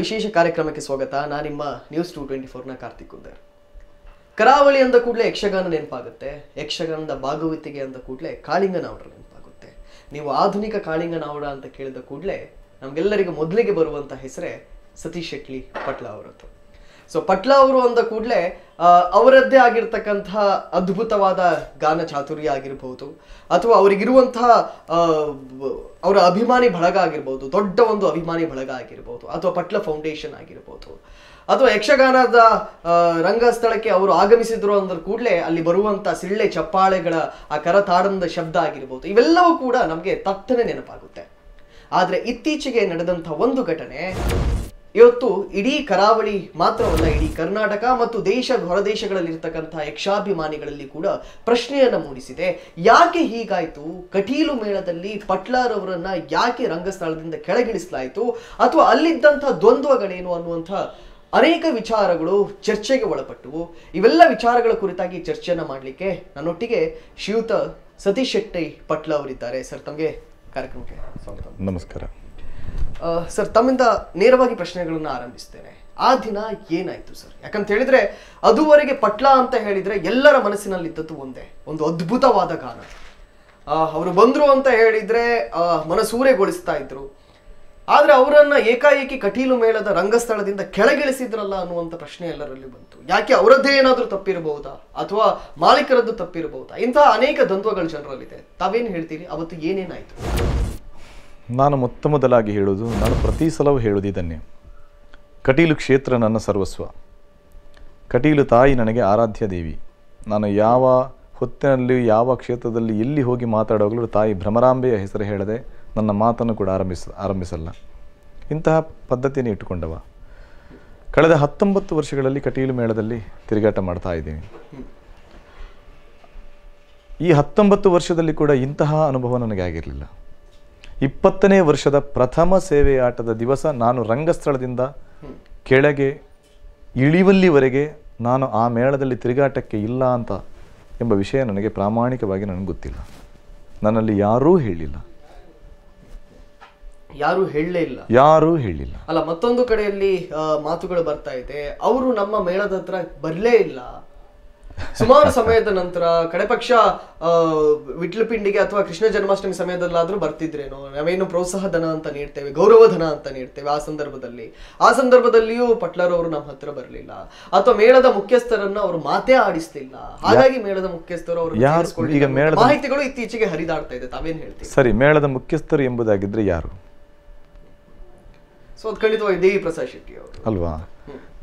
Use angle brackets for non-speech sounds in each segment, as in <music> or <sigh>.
ವಿಶೇಷ ಕಾರ್ಯಕ್ರಮಕ್ಕೆ ಸ್ವಾಗತ ನಾನು ನಿಮ್ಮ ನ್ಯೂಸ್ ಟು ಟ್ವೆಂಟಿ ಫೋರ್ನ ಕಾರ್ತಿಕ್ ಕುಂದರ್ ಕರಾವಳಿ ಅಂದ ಕೂಡಲೇ ಯಕ್ಷಗಾನ ನೆನಪಾಗುತ್ತೆ ಯಕ್ಷಗಾನದ ಭಾಗವತಿಗೆ ಅಂದ ಕೂಡಲೇ ಕಾಳಿಂಗ ನಾವಡ ನೆನಪಾಗುತ್ತೆ ನೀವು ಆಧುನಿಕ ಕಾಳಿಂಗ ನಾವಡ ಅಂತ ಕೇಳಿದ ಕೂಡಲೇ ನಮಗೆಲ್ಲರಿಗೂ ಮೊದಲಿಗೆ ಬರುವಂಥ ಹೆಸರೇ ಸತೀಶ್ ಶೆಟ್ಲಿ ಪಟ್ಲ ಅವರದ್ದು ಸೊ ಪಟ್ಲ ಅವರು ಅಂದ ಕೂಡಲೇ ಅವರದ್ದೇ ಆಗಿರ್ತಕ್ಕಂತಹ ಅದ್ಭುತವಾದ ಗಾನ ಚಾತುರ್ಯ ಆಗಿರ್ಬೋದು ಅಥವಾ ಅವರಿಗಿರುವಂತಹ ಅವರ ಅಭಿಮಾನಿ ಬಳಗ ಆಗಿರ್ಬೋದು ದೊಡ್ಡ ಒಂದು ಅಭಿಮಾನಿ ಬಳಗ ಆಗಿರ್ಬೋದು ಅಥವಾ ಪಟ್ಲ ಫೌಂಡೇಶನ್ ಆಗಿರ್ಬೋದು ಅಥವಾ ಯಕ್ಷಗಾನದ ರಂಗಸ್ಥಳಕ್ಕೆ ಅವರು ಆಗಮಿಸಿದ್ರು ಅಂದ್ರ ಕೂಡಲೇ ಅಲ್ಲಿ ಬರುವಂಥ ಸಿಳ್ಳೆ ಚಪ್ಪಾಳೆಗಳ ಆ ಕರತಾಡನದ ಶಬ್ದ ಆಗಿರ್ಬೋದು ಇವೆಲ್ಲವೂ ಕೂಡ ನಮಗೆ ತತ್ತನೆ ನೆನಪಾಗುತ್ತೆ ಆದರೆ ಇತ್ತೀಚೆಗೆ ನಡೆದಂಥ ಒಂದು ಘಟನೆ ಇವತ್ತು ಇಡೀ ಕರಾವಳಿ ಮಾತ್ರವಲ್ಲ ಇಡೀ ಕರ್ನಾಟಕ ಮತ್ತು ದೇಶ ಹೊರದೇಶಗಳಲ್ಲಿರ್ತಕ್ಕಂಥ ಯಕ್ಷಾಭಿಮಾನಿಗಳಲ್ಲಿ ಕೂಡ ಪ್ರಶ್ನೆಯನ್ನು ಮೂಡಿಸಿದೆ ಯಾಕೆ ಹೀಗಾಯಿತು ಕಟೀಲು ಮೇಳದಲ್ಲಿ ಪಟ್ಲಾರ್ ಅವರನ್ನ ಯಾಕೆ ರಂಗಸ್ಥಳದಿಂದ ಕೆಳಗಿಳಿಸಲಾಯಿತು ಅಥವಾ ಅಲ್ಲಿದ್ದಂಥ ದ್ವಂದ್ವಗಳೇನು ಅನ್ನುವಂಥ ಅನೇಕ ವಿಚಾರಗಳು ಚರ್ಚೆಗೆ ಒಳಪಟ್ಟವು ಇವೆಲ್ಲ ವಿಚಾರಗಳ ಕುರಿತಾಗಿ ಚರ್ಚೆಯನ್ನು ಮಾಡಲಿಕ್ಕೆ ನನ್ನೊಟ್ಟಿಗೆ ಶ್ರೀಯುತ ಸತೀಶ್ ಶೆಟ್ಟಿ ಪಟ್ಲ ಅವರಿದ್ದಾರೆ ಸರ್ ತಮಗೆ ಕಾರ್ಯಕ್ರಮಕ್ಕೆ ಸ್ವಾಗತ ನಮಸ್ಕಾರ ಸರ್ ತಮ್ಮಿಂದ ನೇರವಾಗಿ ಪ್ರಶ್ನೆಗಳನ್ನು ಆರಂಭಿಸ್ತೇನೆ ಆ ದಿನ ಏನಾಯ್ತು ಸರ್ ಯಾಕಂತ ಹೇಳಿದ್ರೆ ಅದುವರೆಗೆ ಪಟ್ಲ ಅಂತ ಹೇಳಿದ್ರೆ ಎಲ್ಲರ ಮನಸ್ಸಿನಲ್ಲಿದ್ದದ್ದು ಒಂದೇ ಒಂದು ಅದ್ಭುತವಾದ ಗಾನ ಅವರು ಬಂದರು ಅಂತ ಹೇಳಿದ್ರೆ ಮನಸೂರೆಗೊಳಿಸ್ತಾ ಇದ್ರು ಆದರೆ ಅವರನ್ನು ಏಕಾಏಕಿ ಕಟೀಲು ಮೇಳದ ರಂಗಸ್ಥಳದಿಂದ ಕೆಳಗಿಳಿಸಿದ್ರಲ್ಲ ಅನ್ನುವಂಥ ಪ್ರಶ್ನೆ ಎಲ್ಲರಲ್ಲಿ ಬಂತು ಯಾಕೆ ಅವರದ್ದೇ ಏನಾದರೂ ತಪ್ಪಿರಬಹುದಾ ಅಥವಾ ಮಾಲೀಕರದ್ದು ತಪ್ಪಿರಬಹುದಾ ಇಂತಹ ಅನೇಕ ದ್ವಂದ್ವಗಳು ಜನರಲ್ಲಿದೆ ತಾವೇನು ಹೇಳ್ತೀರಿ ಅವತ್ತು ಏನೇನಾಯ್ತು ನಾನು ಮೊತ್ತ ಮೊದಲಾಗಿ ಹೇಳುವುದು ನಾನು ಪ್ರತಿ ಸಲವೂ ಹೇಳುವುದು ಇದನ್ನೇ ಕಟೀಲು ಕ್ಷೇತ್ರ ನನ್ನ ಸರ್ವಸ್ವ ಕಟೀಲು ತಾಯಿ ನನಗೆ ಆರಾಧ್ಯ ದೇವಿ ನಾನು ಯಾವ ಹೊತ್ತಿನಲ್ಲಿ ಯಾವ ಕ್ಷೇತ್ರದಲ್ಲಿ ಎಲ್ಲಿ ಹೋಗಿ ಮಾತಾಡೋಗಲು ತಾಯಿ ಭ್ರಮರಾಂಬೆಯ ಹೆಸರು ಹೇಳದೆ ನನ್ನ ಮಾತನ್ನು ಕೂಡ ಆರಂಭಿಸ ಆರಂಭಿಸಲ್ಲ ಇಂತಹ ಪದ್ಧತಿಯನ್ನು ಇಟ್ಟುಕೊಂಡವ ಕಳೆದ ಹತ್ತೊಂಬತ್ತು ವರ್ಷಗಳಲ್ಲಿ ಕಟೀಲು ಮೇಳದಲ್ಲಿ ತಿರುಗಾಟ ಮಾಡ್ತಾ ಇದ್ದೀನಿ ಈ ಹತ್ತೊಂಬತ್ತು ವರ್ಷದಲ್ಲಿ ಕೂಡ ಇಂತಹ ಅನುಭವ ನನಗೆ ಆಗಿರಲಿಲ್ಲ ಇಪ್ಪತ್ತನೇ ವರ್ಷದ ಪ್ರಥಮ ಸೇವೆಯಾಟದ ದಿವಸ ನಾನು ರಂಗಸ್ಥಳದಿಂದ ಕೆಳಗೆ ಇಳಿವಲ್ಲಿವರೆಗೆ ನಾನು ಆ ಮೇಳದಲ್ಲಿ ತಿರುಗಾಟಕ್ಕೆ ಇಲ್ಲ ಅಂತ ಎಂಬ ವಿಷಯ ನನಗೆ ಪ್ರಾಮಾಣಿಕವಾಗಿ ನನಗೆ ಗೊತ್ತಿಲ್ಲ ನನ್ನಲ್ಲಿ ಯಾರೂ ಹೇಳಿಲ್ಲ ಯಾರು ಹೇಳಲೇ ಇಲ್ಲ ಯಾರು ಹೇಳಿಲ್ಲ ಅಲ್ಲ ಮತ್ತೊಂದು ಕಡೆಯಲ್ಲಿ ಮಾತುಗಳು ಬರ್ತಾ ಇದೆ ಅವರು ನಮ್ಮ ಮೇಳದ ಹತ್ರ ಬರಲೇ ಇಲ್ಲ ಸುಮಾರು ಸಮಯದ ನಂತರ ಕಡೆ ಪಕ್ಷ ವಿಟ್ಲಪಿಂಡಿಗೆ ಪಿಂಡಿಗೆ ಅಥವಾ ಕೃಷ್ಣ ಜನ್ಮಾಷ್ಟಮಿ ಸಮಯದಲ್ಲಾದ್ರೂ ಬರ್ತಿದ್ರೇನು ನಾವೇನು ಪ್ರೋತ್ಸಾಹ ಧನ ಅಂತ ನೀಡ್ತೇವೆ ಗೌರವ ಧನ ಅಂತ ನೀಡ್ತೇವೆ ಆ ಸಂದರ್ಭದಲ್ಲಿ ಆ ಸಂದರ್ಭದಲ್ಲಿಯೂ ಪಟ್ಲರ್ ಅವರು ನಮ್ಮ ಹತ್ರ ಬರಲಿಲ್ಲ ಅಥವಾ ಮೇಳದ ಮುಖ್ಯಸ್ಥರನ್ನ ಅವರು ಮಾತೇ ಆಡಿಸ್ತಿಲ್ಲ ಹಾಗಾಗಿ ಮೇಳದ ಮುಖ್ಯಸ್ಥರು ಅವರು ಈಗ ಮೇಳದ ಮಾಹಿತಿಗಳು ಇತ್ತೀಚೆಗೆ ಹರಿದಾಡ್ತಾ ಇದೆ ತಾವೇನ್ ಹೇಳ್ತೀವಿ ಸರಿ ಮೇಳದ ಮುಖ್ಯಸ್ಥರು ಎಂಬುದಾಗಿದ್ರೆ ಯಾರು ಸೊ ಅದ್ ಖಂಡಿತವಾಗಿ ದೇವಿ ಪ್ರಸಾದ್ ಶೆಟ್ಟಿ ಅವರು ಅಲ್ವಾ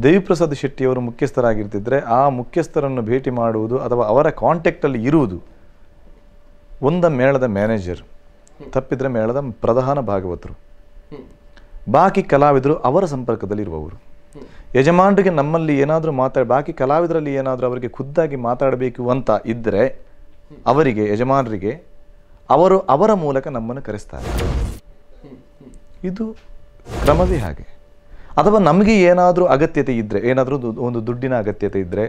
ದೇವಿಪ್ರಸಾದ್ ಶೆಟ್ಟಿಯವರು ಮುಖ್ಯಸ್ಥರಾಗಿರ್ತಿದ್ರೆ ಆ ಮುಖ್ಯಸ್ಥರನ್ನು ಭೇಟಿ ಮಾಡುವುದು ಅಥವಾ ಅವರ ಕಾಂಟ್ಯಾಕ್ಟಲ್ಲಿ ಇರುವುದು ಒಂದ ಮೇಳದ ಮ್ಯಾನೇಜರ್ ತಪ್ಪಿದ್ರೆ ಮೇಳದ ಪ್ರಧಾನ ಭಾಗವತರು ಬಾಕಿ ಕಲಾವಿದರು ಅವರ ಸಂಪರ್ಕದಲ್ಲಿ ಇರುವವರು ಯಜಮಾನರಿಗೆ ನಮ್ಮಲ್ಲಿ ಏನಾದರೂ ಮಾತಾಡಿ ಬಾಕಿ ಕಲಾವಿದರಲ್ಲಿ ಏನಾದರೂ ಅವರಿಗೆ ಖುದ್ದಾಗಿ ಮಾತಾಡಬೇಕು ಅಂತ ಇದ್ದರೆ ಅವರಿಗೆ ಯಜಮಾನರಿಗೆ ಅವರು ಅವರ ಮೂಲಕ ನಮ್ಮನ್ನು ಕರೆಸ್ತಾರೆ ಇದು ಕ್ರಮವೇ ಹಾಗೆ ಅಥವಾ ನಮಗೆ ಏನಾದರೂ ಅಗತ್ಯತೆ ಇದ್ದರೆ ಏನಾದರೂ ಒಂದು ದುಡ್ಡಿನ ಅಗತ್ಯತೆ ಇದ್ದರೆ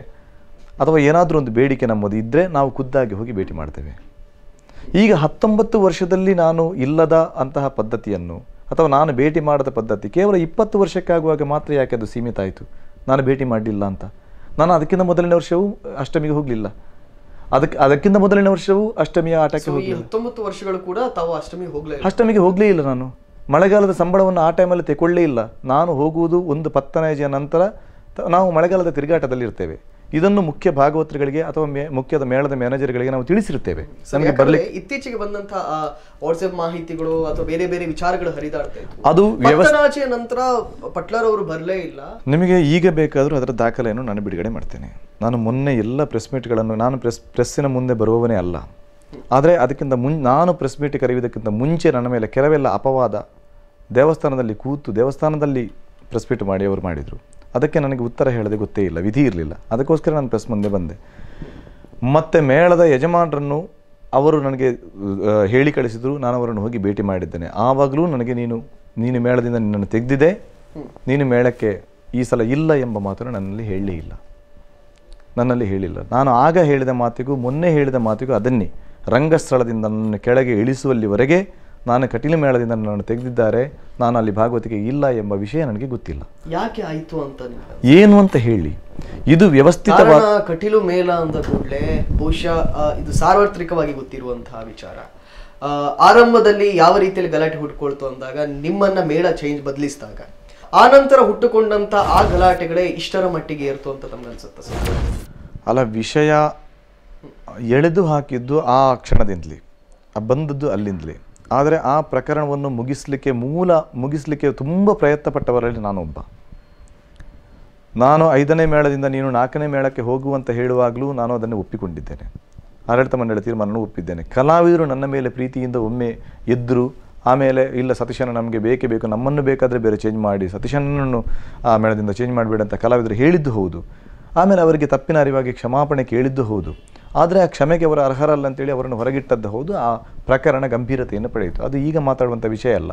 ಅಥವಾ ಏನಾದರೂ ಒಂದು ಬೇಡಿಕೆ ನಮ್ಮದು ಇದ್ದರೆ ನಾವು ಖುದ್ದಾಗಿ ಹೋಗಿ ಭೇಟಿ ಮಾಡ್ತೇವೆ ಈಗ ಹತ್ತೊಂಬತ್ತು ವರ್ಷದಲ್ಲಿ ನಾನು ಇಲ್ಲದ ಅಂತಹ ಪದ್ಧತಿಯನ್ನು ಅಥವಾ ನಾನು ಭೇಟಿ ಮಾಡದ ಪದ್ಧತಿ ಕೇವಲ ಇಪ್ಪತ್ತು ವರ್ಷಕ್ಕಾಗುವಾಗ ಮಾತ್ರ ಯಾಕೆ ಅದು ಸೀಮಿತ ಆಯಿತು ನಾನು ಭೇಟಿ ಮಾಡಲಿಲ್ಲ ಅಂತ ನಾನು ಅದಕ್ಕಿಂತ ಮೊದಲನೇ ವರ್ಷವೂ ಅಷ್ಟಮಿಗೆ ಹೋಗಲಿಲ್ಲ ಅದಕ್ಕೆ ಅದಕ್ಕಿಂತ ಮೊದಲನೇ ವರ್ಷವೂ ಅಷ್ಟಮಿಯ ಆಟಕ್ಕೆ ಹೋಗಿ ಹತ್ತೊಂಬತ್ತು ವರ್ಷಗಳು ಕೂಡ ತಾವು ಅಷ್ಟಮಿಗೆ ಹೋಗಲೇ ಅಷ್ಟಮಿಗೆ ಹೋಗಲೇ ಇಲ್ಲ ನಾನು ಮಳೆಗಾಲದ ಸಂಬಳವನ್ನು ಆ ಟೈಮಲ್ಲಿ ತೆಕೊಳ್ಳೇ ಇಲ್ಲ ನಾನು ಹೋಗುವುದು ಒಂದು ಪತ್ತನೈಜಿಯ ನಂತರ ನಾವು ಮಳೆಗಾಲದ ಇರ್ತೇವೆ ಇದನ್ನು ಮುಖ್ಯ ಭಾಗವತರುಗಳಿಗೆ ಅಥವಾ ಮುಖ್ಯದ ಮೇಳದ ಮ್ಯಾನೇಜರ್ಗಳಿಗೆ ನಾವು ತಿಳಿಸಿರ್ತೇವೆ ಇತ್ತೀಚೆಗೆ ಬಂದಂತಹ ವಾಟ್ಸ್ಆಪ್ ಮಾಹಿತಿಗಳು ಅಥವಾ ಬೇರೆ ಬೇರೆ ವಿಚಾರಗಳು ಹರಿದಾಡ್ತವೆ ಅದು ವ್ಯವಸ್ಥೆ ನಂತರ ಪಟ್ಲರ್ ಅವರು ಬರಲೇ ಇಲ್ಲ ನಿಮಗೆ ಈಗ ಬೇಕಾದರೂ ಅದರ ದಾಖಲೆಯನ್ನು ನಾನು ಬಿಡುಗಡೆ ಮಾಡ್ತೇನೆ ನಾನು ಮೊನ್ನೆ ಎಲ್ಲ ಪ್ರೆಸ್ ಮೀಟ್ಗಳನ್ನು ನಾನು ಪ್ರೆಸ್ ಪ್ರೆಸ್ಸಿನ ಮುಂದೆ ಬರುವವನೇ ಅಲ್ಲ ಆದರೆ ಅದಕ್ಕಿಂತ ಮುನ್ ನಾನು ಪ್ರೆಸ್ ಮೀಟ್ ಕರೆಯುವುದಕ್ಕಿಂತ ಮುಂಚೆ ನನ್ನ ಮೇಲೆ ಕೆಲವೆಲ್ಲ ಅಪವಾದ ದೇವಸ್ಥಾನದಲ್ಲಿ ಕೂತು ದೇವಸ್ಥಾನದಲ್ಲಿ ಪ್ರೆಸ್ ಮಾಡಿ ಅವರು ಮಾಡಿದರು ಅದಕ್ಕೆ ನನಗೆ ಉತ್ತರ ಹೇಳದೆ ಗೊತ್ತೇ ಇಲ್ಲ ವಿಧಿ ಇರಲಿಲ್ಲ ಅದಕ್ಕೋಸ್ಕರ ನಾನು ಪ್ರೆಸ್ ಮುಂದೆ ಬಂದೆ ಮತ್ತೆ ಮೇಳದ ಯಜಮಾನರನ್ನು ಅವರು ನನಗೆ ಹೇಳಿ ಕಳಿಸಿದರು ನಾನು ಅವರನ್ನು ಹೋಗಿ ಭೇಟಿ ಮಾಡಿದ್ದೇನೆ ಆವಾಗಲೂ ನನಗೆ ನೀನು ನೀನು ಮೇಳದಿಂದ ನಿನ್ನನ್ನು ತೆಗೆದಿದೆ ನೀನು ಮೇಳಕ್ಕೆ ಈ ಸಲ ಇಲ್ಲ ಎಂಬ ಮಾತನ್ನು ನನ್ನಲ್ಲಿ ಹೇಳಲೇ ಇಲ್ಲ ನನ್ನಲ್ಲಿ ಹೇಳಿಲ್ಲ ನಾನು ಆಗ ಹೇಳಿದ ಮಾತಿಗೂ ಮೊನ್ನೆ ಹೇಳಿದ ಮಾತಿಗೂ ಅದನ್ನೇ ರಂಗಸ್ಥಳದಿಂದ ನನ್ನನ್ನು ಕೆಳಗೆ ಇಳಿಸುವಲ್ಲಿವರೆಗೆ ನಾನು ಕಟೀಲು ಮೇಳದಿಂದ ನನ್ನನ್ನು ತೆಗೆದಿದ್ದಾರೆ ನಾನು ಅಲ್ಲಿ ಭಾಗವತಿಗೆ ಇಲ್ಲ ಎಂಬ ವಿಷಯ ನನಗೆ ಗೊತ್ತಿಲ್ಲ ಯಾಕೆ ಆಯಿತು ಅಂತ ಏನು ಅಂತ ಹೇಳಿ ಇದು ವ್ಯವಸ್ಥಿತವಾದ ಕಟೀಲು ಮೇಳ ಅಂದ ಕೂಡಲೇ ಬಹುಶಃ ಇದು ಸಾರ್ವತ್ರಿಕವಾಗಿ ಗೊತ್ತಿರುವಂತಹ ವಿಚಾರ ಆರಂಭದಲ್ಲಿ ಯಾವ ರೀತಿಯಲ್ಲಿ ಗಲಾಟೆ ಹುಟ್ಕೊಳ್ತು ಅಂದಾಗ ನಿಮ್ಮನ್ನ ಮೇಳ ಚೇಂಜ್ ಬದಲಿಸಿದಾಗ ಆ ನಂತರ ಹುಟ್ಟುಕೊಂಡಂತ ಆ ಗಲಾಟೆಗಳೇ ಇಷ್ಟರ ಮಟ್ಟಿಗೆ ಏರ್ತು ಅಂತ ನಮ್ಗೆ ಅನ್ಸುತ್ತೆ ಅಲ್ಲ ವಿಷಯ ಎಳೆದು ಹಾಕಿದ್ದು ಆ ಕ್ಷಣದಿಂದಲೇ ಬಂದದ್ದು ಅಲ್ಲಿಂದಲೇ ಆದರೆ ಆ ಪ್ರಕರಣವನ್ನು ಮುಗಿಸ್ಲಿಕ್ಕೆ ಮೂಲ ಮುಗಿಸ್ಲಿಕ್ಕೆ ತುಂಬ ಪ್ರಯತ್ನಪಟ್ಟವರಲ್ಲಿ ನಾನೊಬ್ಬ ನಾನು ಐದನೇ ಮೇಳದಿಂದ ನೀನು ನಾಲ್ಕನೇ ಮೇಳಕ್ಕೆ ಹೋಗುವಂತ ಹೇಳುವಾಗಲೂ ನಾನು ಅದನ್ನು ಒಪ್ಪಿಕೊಂಡಿದ್ದೇನೆ ಆಡಳಿತ ಮಂಡಳಿ ತೀರ್ಮಾನವನ್ನು ಒಪ್ಪಿದ್ದೇನೆ ಕಲಾವಿದರು ನನ್ನ ಮೇಲೆ ಪ್ರೀತಿಯಿಂದ ಒಮ್ಮೆ ಎದ್ದರು ಆಮೇಲೆ ಇಲ್ಲ ಸತೀಶನ ನಮಗೆ ಬೇಕೇ ಬೇಕು ನಮ್ಮನ್ನು ಬೇಕಾದರೆ ಬೇರೆ ಚೇಂಜ್ ಮಾಡಿ ಸತೀಶನನ್ನು ಆ ಮೇಳದಿಂದ ಚೇಂಜ್ ಮಾಡಬೇಡ ಅಂತ ಕಲಾವಿದರು ಹೇಳಿದ್ದು ಹೌದು ಆಮೇಲೆ ಅವರಿಗೆ ತಪ್ಪಿನ ಅರಿವಾಗಿ ಕ್ಷಮಾಪಣೆ ಕೇಳಿದ್ದು ಹೌದು ಆದರೆ ಆ ಕ್ಷಮೆಗೆ ಅವರು ಅರ್ಹರಲ್ಲ ಅಂತೇಳಿ ಅವರನ್ನು ಹೊರಗಿಟ್ಟದ್ದು ಹೌದು ಆ ಪ್ರಕರಣ ಗಂಭೀರತೆಯನ್ನು ಪಡೆಯಿತು ಅದು ಈಗ ಮಾತಾಡುವಂಥ ವಿಷಯ ಅಲ್ಲ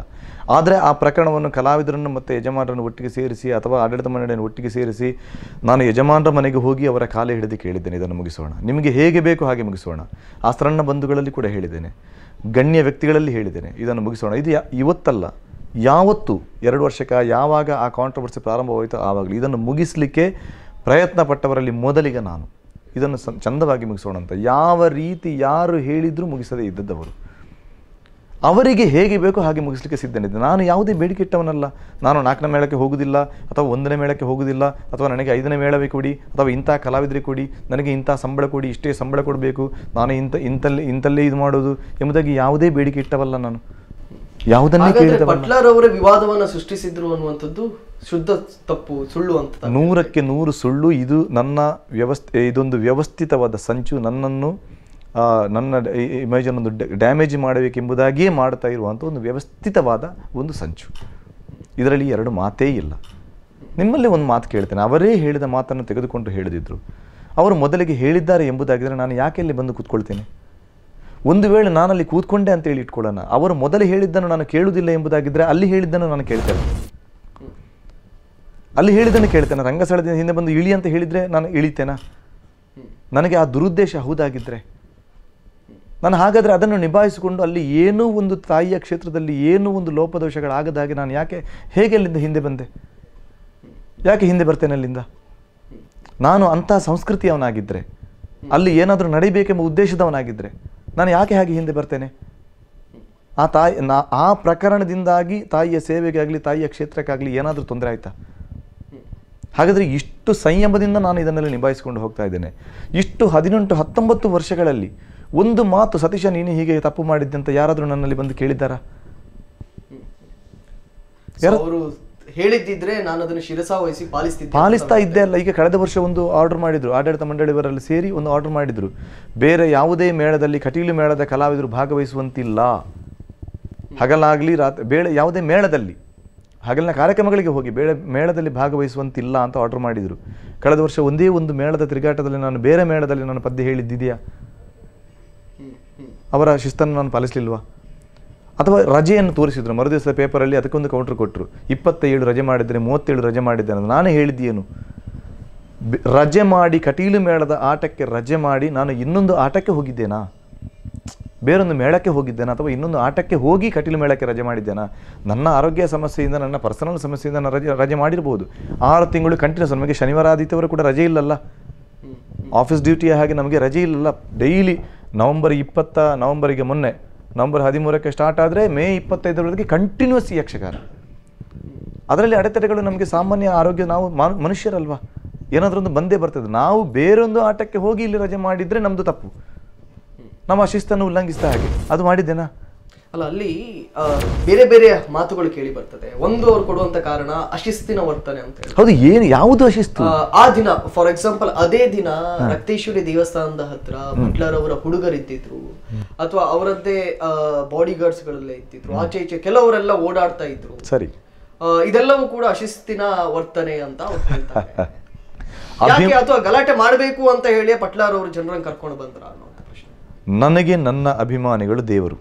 ಆದರೆ ಆ ಪ್ರಕರಣವನ್ನು ಕಲಾವಿದರನ್ನು ಮತ್ತು ಯಜಮಾನರನ್ನು ಒಟ್ಟಿಗೆ ಸೇರಿಸಿ ಅಥವಾ ಆಡಳಿತ ಮಂಡಳಿಯನ್ನು ಒಟ್ಟಿಗೆ ಸೇರಿಸಿ ನಾನು ಯಜಮಾನರ ಮನೆಗೆ ಹೋಗಿ ಅವರ ಕಾಲೇ ಹಿಡಿದು ಕೇಳಿದ್ದೇನೆ ಇದನ್ನು ಮುಗಿಸೋಣ ನಿಮಗೆ ಹೇಗೆ ಬೇಕು ಹಾಗೆ ಮುಗಿಸೋಣ ಆ ಸಣ್ಣ ಬಂಧುಗಳಲ್ಲಿ ಕೂಡ ಹೇಳಿದ್ದೇನೆ ಗಣ್ಯ ವ್ಯಕ್ತಿಗಳಲ್ಲಿ ಹೇಳಿದ್ದೇನೆ ಇದನ್ನು ಮುಗಿಸೋಣ ಇದು ಇವತ್ತಲ್ಲ ಯಾವತ್ತು ಎರಡು ವರ್ಷಕ್ಕೆ ಯಾವಾಗ ಆ ಕಾಂಟ್ರವರ್ಸಿ ಪ್ರಾರಂಭವಾಯಿತು ಆವಾಗಲೂ ಇದನ್ನು ಮುಗಿಸಲಿಕ್ಕೆ ಪ್ರಯತ್ನ ಪಟ್ಟವರಲ್ಲಿ ಮೊದಲಿಗೆ ನಾನು ಇದನ್ನು ಸ ಚಂದವಾಗಿ ಮುಗಿಸೋಣ ಅಂತ ಯಾವ ರೀತಿ ಯಾರು ಹೇಳಿದರೂ ಮುಗಿಸದೇ ಇದ್ದದ್ದವರು ಅವರಿಗೆ ಹೇಗೆ ಬೇಕೋ ಹಾಗೆ ಮುಗಿಸ್ಲಿಕ್ಕೆ ಸಿದ್ಧನಿದ್ದೆ ನಾನು ಯಾವುದೇ ಬೇಡಿಕೆ ಇಟ್ಟವನಲ್ಲ ನಾನು ನಾಲ್ಕನೇ ಮೇಳಕ್ಕೆ ಹೋಗುವುದಿಲ್ಲ ಅಥವಾ ಒಂದನೇ ಮೇಳಕ್ಕೆ ಹೋಗುವುದಿಲ್ಲ ಅಥವಾ ನನಗೆ ಐದನೇ ಮೇಳವೇ ಕೊಡಿ ಅಥವಾ ಇಂಥ ಕಲಾವಿದರೆ ಕೊಡಿ ನನಗೆ ಇಂಥ ಸಂಬಳ ಕೊಡಿ ಇಷ್ಟೇ ಸಂಬಳ ಕೊಡಬೇಕು ನಾನು ಇಂಥ ಇಂಥಲ್ಲಿ ಇಂಥಲ್ಲೇ ಇದು ಮಾಡೋದು ಎಂಬುದಾಗಿ ಯಾವುದೇ ಬೇಡಿಕೆ ಇಟ್ಟವಲ್ಲ ನಾನು ಯಾವುದನ್ನೇ ಸೃಷ್ಟಿಸಿದ್ರು ಅನ್ನುವಂಥದ್ದು ಶುದ್ಧ ತಪ್ಪು ಸುಳ್ಳು ಅಂತ ನೂರಕ್ಕೆ ನೂರು ಸುಳ್ಳು ಇದು ನನ್ನ ವ್ಯವಸ್ಥೆ ಇದೊಂದು ವ್ಯವಸ್ಥಿತವಾದ ಸಂಚು ನನ್ನನ್ನು ನನ್ನ ಒಂದು ಡ್ಯಾಮೇಜ್ ಮಾಡಬೇಕೆಂಬುದಾಗಿಯೇ ಮಾಡ್ತಾ ಇರುವಂಥ ಒಂದು ವ್ಯವಸ್ಥಿತವಾದ ಒಂದು ಸಂಚು ಇದರಲ್ಲಿ ಎರಡು ಮಾತೇ ಇಲ್ಲ ನಿಮ್ಮಲ್ಲಿ ಒಂದು ಮಾತು ಕೇಳ್ತೇನೆ ಅವರೇ ಹೇಳಿದ ಮಾತನ್ನು ತೆಗೆದುಕೊಂಡು ಹೇಳಿದಿದ್ರು ಅವರು ಮೊದಲಿಗೆ ಹೇಳಿದ್ದಾರೆ ಎಂಬುದಾಗಿದ್ದರೆ ನಾನು ಯಾಕೆ ಇಲ್ಲಿ ಬಂದು ಕೂತ್ಕೊಳ್ತೇನೆ ಒಂದು ವೇಳೆ ನಾನಲ್ಲಿ ಕೂತ್ಕೊಂಡೆ ಅಂತ ಹೇಳಿ ಇಟ್ಕೊಳ್ಳೋಣ ಅವರು ಮೊದಲು ಹೇಳಿದ್ದನ್ನು ನಾನು ಕೇಳುವುದಿಲ್ಲ ಎಂಬುದಾಗಿದ್ದರೆ ಅಲ್ಲಿ ಹೇಳಿದ್ದನ್ನು ನಾನು ಕೇಳ್ತೇನೆ ಅಲ್ಲಿ ಹೇಳಿದ್ದನ್ನು ಕೇಳ್ತೇನೆ ರಂಗಸ್ಥಳದಿಂದ ಹಿಂದೆ ಬಂದು ಇಳಿ ಅಂತ ಹೇಳಿದರೆ ನಾನು ಇಳಿತೇನ ನನಗೆ ಆ ದುರುದ್ದೇಶ ಹೌದಾಗಿದ್ದರೆ ನಾನು ಹಾಗಾದರೆ ಅದನ್ನು ನಿಭಾಯಿಸಿಕೊಂಡು ಅಲ್ಲಿ ಏನೂ ಒಂದು ತಾಯಿಯ ಕ್ಷೇತ್ರದಲ್ಲಿ ಏನೂ ಒಂದು ಲೋಪದೋಷಗಳಾಗದಾಗಿ ನಾನು ಯಾಕೆ ಹೇಗೆ ಅಲ್ಲಿಂದ ಹಿಂದೆ ಬಂದೆ ಯಾಕೆ ಹಿಂದೆ ಬರ್ತೇನೆ ಅಲ್ಲಿಂದ ನಾನು ಅಂಥ ಸಂಸ್ಕೃತಿಯವನಾಗಿದ್ದರೆ ಅಲ್ಲಿ ಏನಾದರೂ ನಡೀಬೇಕೆಂಬ ಉದ್ದೇಶದವನಾಗಿದ್ದರೆ ನಾನು ಯಾಕೆ ಹಾಗೆ ಹಿಂದೆ ಬರ್ತೇನೆ ಆ ತಾಯಿ ನಾ ಆ ಪ್ರಕರಣದಿಂದಾಗಿ ತಾಯಿಯ ಸೇವೆಗಾಗಲಿ ತಾಯಿಯ ಕ್ಷೇತ್ರಕ್ಕಾಗಲಿ ಏನಾದರೂ ತೊಂದರೆ ಆಯಿತಾ ಹಾಗಾದರೆ ಇಷ್ಟು ಸಂಯಮದಿಂದ ನಾನು ಇದನ್ನೆಲ್ಲ ನಿಭಾಯಿಸಿಕೊಂಡು ಹೋಗ್ತಾ ಇದ್ದೇನೆ ಇಷ್ಟು ಹದಿನೆಂಟು ಹತ್ತೊಂಬತ್ತು ವರ್ಷಗಳಲ್ಲಿ ಒಂದು ಮಾತು ಸತೀಶ ನೀನು ಹೀಗೆ ತಪ್ಪು ಮಾಡಿದ್ದಂತ ಯಾರಾದರೂ ನನ್ನಲ್ಲಿ ಬಂದು ಕೇಳಿದ್ದಾರಾ ಹೇಳಿದ್ದಿದ್ರೆ ನಾನು ಅದನ್ನು ಶಿರಸ ವಹಿಸಿ ಪಾಲಿಸ್ತಿದ್ದೆ ಪಾಲಿಸ್ತಾ ಇದ್ದೆ ಅಲ್ಲ ಈಗ ಕಳೆದ ವರ್ಷ ಒಂದು ಆರ್ಡರ್ ಮಾಡಿದ್ರು ಆಡಳಿತ ಮಂಡಳಿಯವರಲ್ಲಿ ಸೇರಿ ಒಂದು ಆರ್ಡರ್ ಮಾಡಿದ್ರು ಬೇರೆ ಯಾವುದೇ ಮೇಳದಲ್ಲಿ ಕಟೀಲು ಮೇಳದ ಕಲಾವಿದರು ಭಾಗವಹಿಸುವಂತಿಲ್ಲ ಹಗಲಾಗಲಿ ರಾತ್ರಿ ಬೇಳೆ ಯಾವುದೇ ಮೇಳದಲ್ಲಿ ಹಗಲಿನ ಕಾರ್ಯಕ್ರಮಗಳಿಗೆ ಹೋಗಿ ಬೇಳೆ ಮೇಳದಲ್ಲಿ ಭಾಗವಹಿಸುವಂತಿಲ್ಲ ಅಂತ ಆರ್ಡರ್ ಮಾಡಿದರು ಕಳೆದ ವರ್ಷ ಒಂದೇ ಒಂದು ಮೇಳದ ತಿರುಗಾಟದಲ್ಲಿ ನಾನು ಬೇರೆ ಮೇಳದಲ್ಲಿ ನಾನು ಪದ್ಯ ಹೇಳಿದ್ದಿದೆಯಾ ಅವರ ಶಿಸ್ತನ್ನು ನಾನು ಪಾಲಿಸಲಿಲ್ವಾ ಅಥವಾ ರಜೆಯನ್ನು ತೋರಿಸಿದ್ರು ಮರುದಿವಸ ಪೇಪರಲ್ಲಿ ಅದಕ್ಕೊಂದು ಕೌಂಟರ್ ಕೊಟ್ಟರು ಇಪ್ಪತ್ತೇಳು ರಜೆ ಮಾಡಿದರೆ ಮೂವತ್ತೇಳು ರಜೆ ಮಾಡಿದ್ದಾನೆ ನಾನು ಹೇಳಿದ್ದೇನು ರಜೆ ಮಾಡಿ ಕಟೀಲು ಮೇಳದ ಆಟಕ್ಕೆ ರಜೆ ಮಾಡಿ ನಾನು ಇನ್ನೊಂದು ಆಟಕ್ಕೆ ಹೋಗಿದ್ದೇನಾ ಬೇರೊಂದು ಮೇಳಕ್ಕೆ ಹೋಗಿದ್ದೇನೆ ಅಥವಾ ಇನ್ನೊಂದು ಆಟಕ್ಕೆ ಹೋಗಿ ಕಟೀಲು ಮೇಳಕ್ಕೆ ರಜೆ ಮಾಡಿದ್ದೇನೆ ನನ್ನ ಆರೋಗ್ಯ ಸಮಸ್ಯೆಯಿಂದ ನನ್ನ ಪರ್ಸನಲ್ ಸಮಸ್ಯೆಯಿಂದ ನಾನು ರಜೆ ರಜೆ ಮಾಡಿರ್ಬೋದು ಆರು ತಿಂಗಳು ಕಂಟಿನ್ಯೂಸ್ ನಮಗೆ ಶನಿವಾರ ಆದಿತ್ಯವರು ಕೂಡ ರಜೆ ಇಲ್ಲಲ್ಲ ಆಫೀಸ್ ಡ್ಯೂಟಿಯ ಹಾಗೆ ನಮಗೆ ರಜೆ ಇಲ್ಲಲ್ಲ ಡೈಲಿ ನವಂಬರ್ ಇಪ್ಪತ್ತ ನವಂಬರಿಗೆ ಮೊನ್ನೆ ನವಂಬರ್ ಹದಿಮೂರಕ್ಕೆ ಸ್ಟಾರ್ಟ್ ಆದರೆ ಮೇ ಇಪ್ಪತ್ತೈದರೊಳಗೆ ಕಂಟಿನ್ಯೂಸ್ ಯಕ್ಷಗಾನ ಅದರಲ್ಲಿ ಅಡೆತಡೆಗಳು ನಮಗೆ ಸಾಮಾನ್ಯ ಆರೋಗ್ಯ ನಾವು ಮನುಷ್ಯರಲ್ವಾ ಏನಾದರೂ ಒಂದು ಬಂದೇ ಬರ್ತದೆ ನಾವು ಬೇರೊಂದು ಆಟಕ್ಕೆ ಹೋಗಿ ಇಲ್ಲಿ ರಜೆ ಮಾಡಿದರೆ ನಮ್ಮದು ತಪ್ಪು ನಮ್ಮ ಶಿಸ್ತನ್ನು ಉಲ್ಲಂಘಿಸ್ತಾ ಹಾಗೆ ಅದು ಮಾಡಿದ್ದೇನಾ ಅಲ್ಲ ಅಲ್ಲಿ ಬೇರೆ ಬೇರೆ ಮಾತುಗಳು ಕೇಳಿ ಬರ್ತದೆ ಒಂದು ಅವ್ರು ಕೊಡುವಂತ ಕಾರಣ ಅಶಿಸ್ತಿನ ವರ್ತನೆ ಅಂತ ಹೌದು ಏನು ಯಾವುದು ಅಶಿಸ್ತು ಆ ದಿನ ಫಾರ್ ಎಕ್ಸಾಂಪಲ್ ಅದೇ ದಿನ ರಕ್ತೇಶ್ವರಿ ದೇವಸ್ಥಾನದ ಹತ್ರ ಬಟ್ಲರ್ ಅವರ ಹುಡುಗರಿದ್ದಿದ್ರು ಅಥವಾ ಅವರದ್ದೇ ಬಾಡಿ ಗಾರ್ಡ್ಸ್ ಗಳೆಲ್ಲ ಇದ್ದಿದ್ರು ಆಚೆ ಈಚೆ ಕೆಲವರೆಲ್ಲ ಓಡಾಡ್ತಾ ಇದ್ರು ಸರಿ ಇದೆಲ್ಲವೂ ಕೂಡ ಅಶಿಸ್ತಿನ ವರ್ತನೆ ಅಂತ <laughs> ಹೇಳ್ತಾರೆ ಅಥವಾ ಗಲಾಟೆ ಮಾಡಬೇಕು ಅಂತ ಹೇಳಿ ಪಟ್ಲಾರ್ ಅವರು ಜನರನ್ನು ಕರ್ಕೊಂಡು ಬಂದ್ರ ಅನ್ನೋ ಪ್ರಶ್ನೆ ನನಗೆ ನನ್ನ ಅಭಿಮಾನಿಗಳು ದೇವರು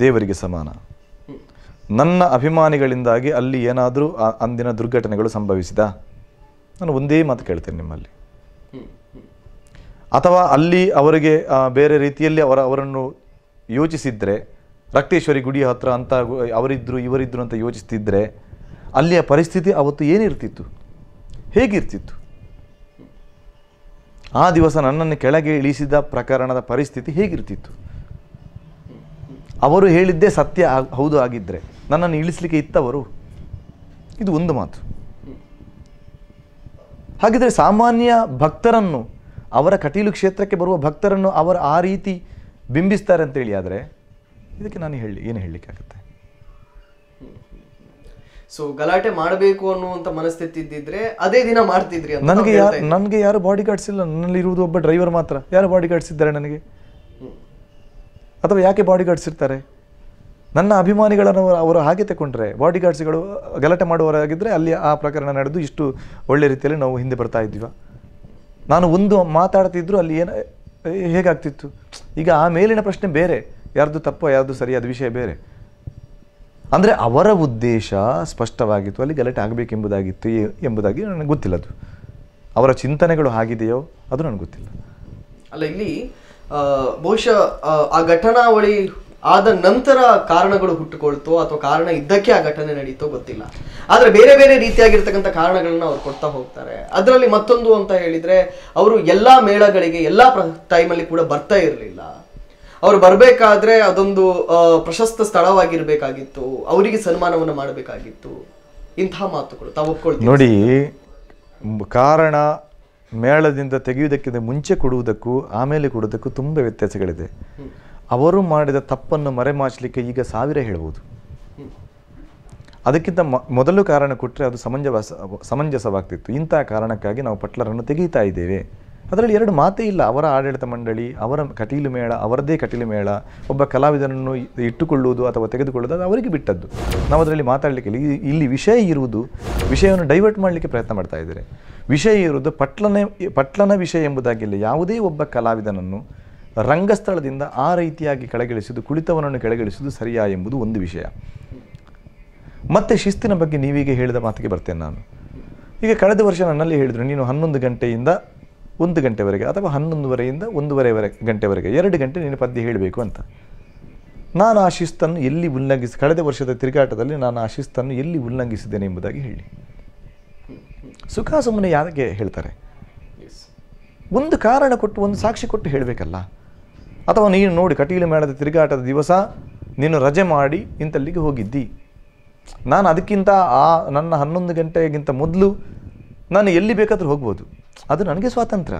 ದೇವರಿಗೆ ಸಮಾನ ನನ್ನ ಅಭಿಮಾನಿಗಳಿಂದಾಗಿ ಅಲ್ಲಿ ಏನಾದರೂ ಅಂದಿನ ದುರ್ಘಟನೆಗಳು ಸಂಭವಿಸಿದ ನಾನು ಒಂದೇ ಮಾತು ಕೇಳ್ತೇನೆ ನಿಮ್ಮಲ್ಲಿ ಅಥವಾ ಅಲ್ಲಿ ಅವರಿಗೆ ಬೇರೆ ರೀತಿಯಲ್ಲಿ ಅವರ ಅವರನ್ನು ಯೋಚಿಸಿದ್ರೆ ರಕ್ತೇಶ್ವರಿ ಗುಡಿ ಹತ್ರ ಅಂತ ಅವರಿದ್ದರು ಇವರಿದ್ದರು ಅಂತ ಯೋಚಿಸ್ತಿದ್ರೆ ಅಲ್ಲಿಯ ಪರಿಸ್ಥಿತಿ ಅವತ್ತು ಏನಿರ್ತಿತ್ತು ಹೇಗಿರ್ತಿತ್ತು ಆ ದಿವಸ ನನ್ನನ್ನು ಕೆಳಗೆ ಇಳಿಸಿದ ಪ್ರಕರಣದ ಪರಿಸ್ಥಿತಿ ಹೇಗಿರ್ತಿತ್ತು ಅವರು ಹೇಳಿದ್ದೇ ಸತ್ಯ ಹೌದು ಆಗಿದ್ದರೆ ನನ್ನನ್ನು ಇಳಿಸ್ಲಿಕ್ಕೆ ಇತ್ತವರು ಇದು ಒಂದು ಮಾತು ಹಾಗಿದ್ರೆ ಸಾಮಾನ್ಯ ಭಕ್ತರನ್ನು ಅವರ ಕಟೀಲು ಕ್ಷೇತ್ರಕ್ಕೆ ಬರುವ ಭಕ್ತರನ್ನು ಅವರು ಆ ರೀತಿ ಬಿಂಬಿಸ್ತಾರೆ ಅಂತೇಳಿ ಆದರೆ ಇದಕ್ಕೆ ನಾನು ಹೇಳಿ ಏನು ಹೇಳಲಿಕ್ಕೆ ಆಗುತ್ತೆ ಸೊ ಗಲಾಟೆ ಮಾಡಬೇಕು ಅನ್ನುವಂಥ ಮನಸ್ಥಿತಿ ಇದ್ದಿದ್ರೆ ಅದೇ ದಿನ ಮಾಡ್ತಿದ್ರಿ ನನಗೆ ಯಾರು ನನಗೆ ಯಾರು ಬಾಡಿ ಗಾರ್ಡ್ಸ್ ಇಲ್ಲ ನನ್ನಲ್ಲಿ ಇರುವುದು ಒಬ್ಬ ಡ್ರೈವರ್ ಮಾತ್ರ ಯಾರು ಬಾಡಿ ಗಾರ್ಡ್ಸ್ ಇದ್ದಾರೆ ನನಗೆ ಅಥವಾ ಯಾಕೆ ಬಾಡಿ ಗಾರ್ಡ್ಸ್ ಇರ್ತಾರೆ ನನ್ನ ಅಭಿಮಾನಿಗಳನ್ನು ಅವರು ಹಾಗೆ ತಗೊಂಡ್ರೆ ಬಾಡಿ ಗಾರ್ಡ್ಸ್ಗಳು ಗಲಾಟೆ ಮಾಡುವವರಾಗಿದ್ದರೆ ಅಲ್ಲಿ ಆ ಪ್ರಕರಣ ನಡೆದು ಇಷ್ಟು ಒಳ್ಳೆ ರೀತಿಯಲ್ಲಿ ನಾವು ಹಿಂದೆ ಬರ್ತಾ ಇದ್ವಿ ನಾನು ಒಂದು ಮಾತಾಡ್ತಿದ್ರು ಅಲ್ಲಿ ಏನು ಹೇಗಾಗ್ತಿತ್ತು ಈಗ ಆ ಮೇಲಿನ ಪ್ರಶ್ನೆ ಬೇರೆ ಯಾರ್ದು ತಪ್ಪೋ ಯಾರ್ದು ಸರಿಯಾದ ವಿಷಯ ಬೇರೆ ಅಂದರೆ ಅವರ ಉದ್ದೇಶ ಸ್ಪಷ್ಟವಾಗಿತ್ತು ಅಲ್ಲಿ ಗಲಾಟೆ ಆಗಬೇಕೆಂಬುದಾಗಿತ್ತು ಎಂಬುದಾಗಿ ನನಗೆ ಗೊತ್ತಿಲ್ಲ ಅದು ಅವರ ಚಿಂತನೆಗಳು ಆಗಿದೆಯೋ ಅದು ನನಗೆ ಗೊತ್ತಿಲ್ಲ ಅಲ್ಲ ಇಲ್ಲಿ ಬಹುಶಃ ಆ ಘಟನಾವಳಿ ಆದ ನಂತರ ಕಾರಣಗಳು ಹುಟ್ಟುಕೊಳ್ತೋ ಅಥವಾ ಕಾರಣ ಇದ್ದಕ್ಕೆ ಆ ಘಟನೆ ನಡೀತೋ ಗೊತ್ತಿಲ್ಲ ಆದರೆ ಬೇರೆ ಬೇರೆ ರೀತಿಯಾಗಿರ್ತಕ್ಕಂಥ ಕಾರಣಗಳನ್ನ ಅವ್ರು ಕೊಡ್ತಾ ಹೋಗ್ತಾರೆ ಅದರಲ್ಲಿ ಮತ್ತೊಂದು ಅಂತ ಹೇಳಿದರೆ ಅವರು ಎಲ್ಲ ಮೇಳಗಳಿಗೆ ಎಲ್ಲ ಪ್ರ ಟೈಮಲ್ಲಿ ಕೂಡ ಬರ್ತಾ ಇರಲಿಲ್ಲ ಅವ್ರು ಬರಬೇಕಾದ್ರೆ ಅದೊಂದು ಪ್ರಶಸ್ತ ಸ್ಥಳವಾಗಿರಬೇಕಾಗಿತ್ತು ಅವರಿಗೆ ಸನ್ಮಾನವನ್ನು ಮಾಡಬೇಕಾಗಿತ್ತು ಇಂತಹ ಮಾತುಗಳು ತಾವು ನೋಡಿ ಕಾರಣ ಮೇಳದಿಂದ ತೆಗೆಯುವುದಕ್ಕಿಂತ ಮುಂಚೆ ಕೊಡುವುದಕ್ಕೂ ಆಮೇಲೆ ಕೊಡುವುದಕ್ಕೂ ತುಂಬ ವ್ಯತ್ಯಾಸಗಳಿದೆ ಅವರು ಮಾಡಿದ ತಪ್ಪನ್ನು ಮರೆಮಾಚಲಿಕ್ಕೆ ಈಗ ಸಾವಿರ ಹೇಳಬಹುದು ಅದಕ್ಕಿಂತ ಮೊದಲು ಕಾರಣ ಕೊಟ್ಟರೆ ಅದು ಸಮಂಜಸ ಸಮಂಜಸವಾಗ್ತಿತ್ತು ಇಂತಹ ಕಾರಣಕ್ಕಾಗಿ ನಾವು ಪಟ್ಲರನ್ನು ತೆಗೀತಾ ಇದ್ದೇವೆ ಅದರಲ್ಲಿ ಎರಡು ಮಾತೇ ಇಲ್ಲ ಅವರ ಆಡಳಿತ ಮಂಡಳಿ ಅವರ ಕಟೀಲು ಮೇಳ ಅವರದೇ ಕಟೀಲು ಮೇಳ ಒಬ್ಬ ಕಲಾವಿದನನ್ನು ಇಟ್ಟುಕೊಳ್ಳುವುದು ಅಥವಾ ತೆಗೆದುಕೊಳ್ಳುವುದು ಅದು ಅವರಿಗೆ ಬಿಟ್ಟದ್ದು ನಾವು ಅದರಲ್ಲಿ ಮಾತಾಡಲಿಕ್ಕೆ ಇಲ್ಲಿ ವಿಷಯ ಇರುವುದು ವಿಷಯವನ್ನು ಡೈವರ್ಟ್ ಮಾಡಲಿಕ್ಕೆ ಪ್ರಯತ್ನ ಮಾಡ್ತಾ ಇದ್ದಾರೆ ವಿಷಯ ಇರುವುದು ಪಟ್ಲನೆ ಪಟ್ಲನ ವಿಷಯ ಎಂಬುದಾಗಿಲ್ಲ ಯಾವುದೇ ಒಬ್ಬ ಕಲಾವಿದನನ್ನು ರಂಗಸ್ಥಳದಿಂದ ಆ ರೀತಿಯಾಗಿ ಕೆಳಗಿಳಿಸುವುದು ಕುಳಿತವನನ್ನು ಕೆಳಗಿಳಿಸುವುದು ಸರಿಯಾ ಎಂಬುದು ಒಂದು ವಿಷಯ ಮತ್ತೆ ಶಿಸ್ತಿನ ಬಗ್ಗೆ ನೀವೀಗ ಹೇಳಿದ ಮಾತಿಗೆ ಬರ್ತೇನೆ ನಾನು ಈಗ ಕಳೆದ ವರ್ಷ ನನ್ನಲ್ಲಿ ಹೇಳಿದರು ನೀನು ಹನ್ನೊಂದು ಗಂಟೆಯಿಂದ ಒಂದು ಗಂಟೆವರೆಗೆ ಅಥವಾ ಹನ್ನೊಂದುವರೆಯಿಂದ ಒಂದೂವರೆವರೆ ಗಂಟೆವರೆಗೆ ಎರಡು ಗಂಟೆ ನೀನು ಪದ್ಯ ಹೇಳಬೇಕು ಅಂತ ನಾನು ಆ ಶಿಸ್ತನ್ನು ಎಲ್ಲಿ ಉಲ್ಲಂಘಿಸಿ ಕಳೆದ ವರ್ಷದ ತಿರುಗಾಟದಲ್ಲಿ ನಾನು ಆ ಶಿಸ್ತನ್ನು ಎಲ್ಲಿ ಉಲ್ಲಂಘಿಸಿದ್ದೇನೆ ಎಂಬುದಾಗಿ ಹೇಳಿ ಸುಖಾಸುಮ್ಮನೆ ಯಾರಿಗೆ ಹೇಳ್ತಾರೆ ಒಂದು ಕಾರಣ ಕೊಟ್ಟು ಒಂದು ಸಾಕ್ಷಿ ಕೊಟ್ಟು ಹೇಳಬೇಕಲ್ಲ ಅಥವಾ ನೀನು ನೋಡಿ ಕಟೀಲು ಮೇಳದ ತಿರುಗಾಟದ ದಿವಸ ನೀನು ರಜೆ ಮಾಡಿ ಇಂತಲ್ಲಿಗೆ ಹೋಗಿದ್ದಿ ನಾನು ಅದಕ್ಕಿಂತ ಆ ನನ್ನ ಹನ್ನೊಂದು ಗಂಟೆಗಿಂತ ಮೊದಲು ನಾನು ಎಲ್ಲಿ ಬೇಕಾದರೂ ಹೋಗ್ಬೋದು ಅದು ನನಗೆ ಸ್ವಾತಂತ್ರ್ಯ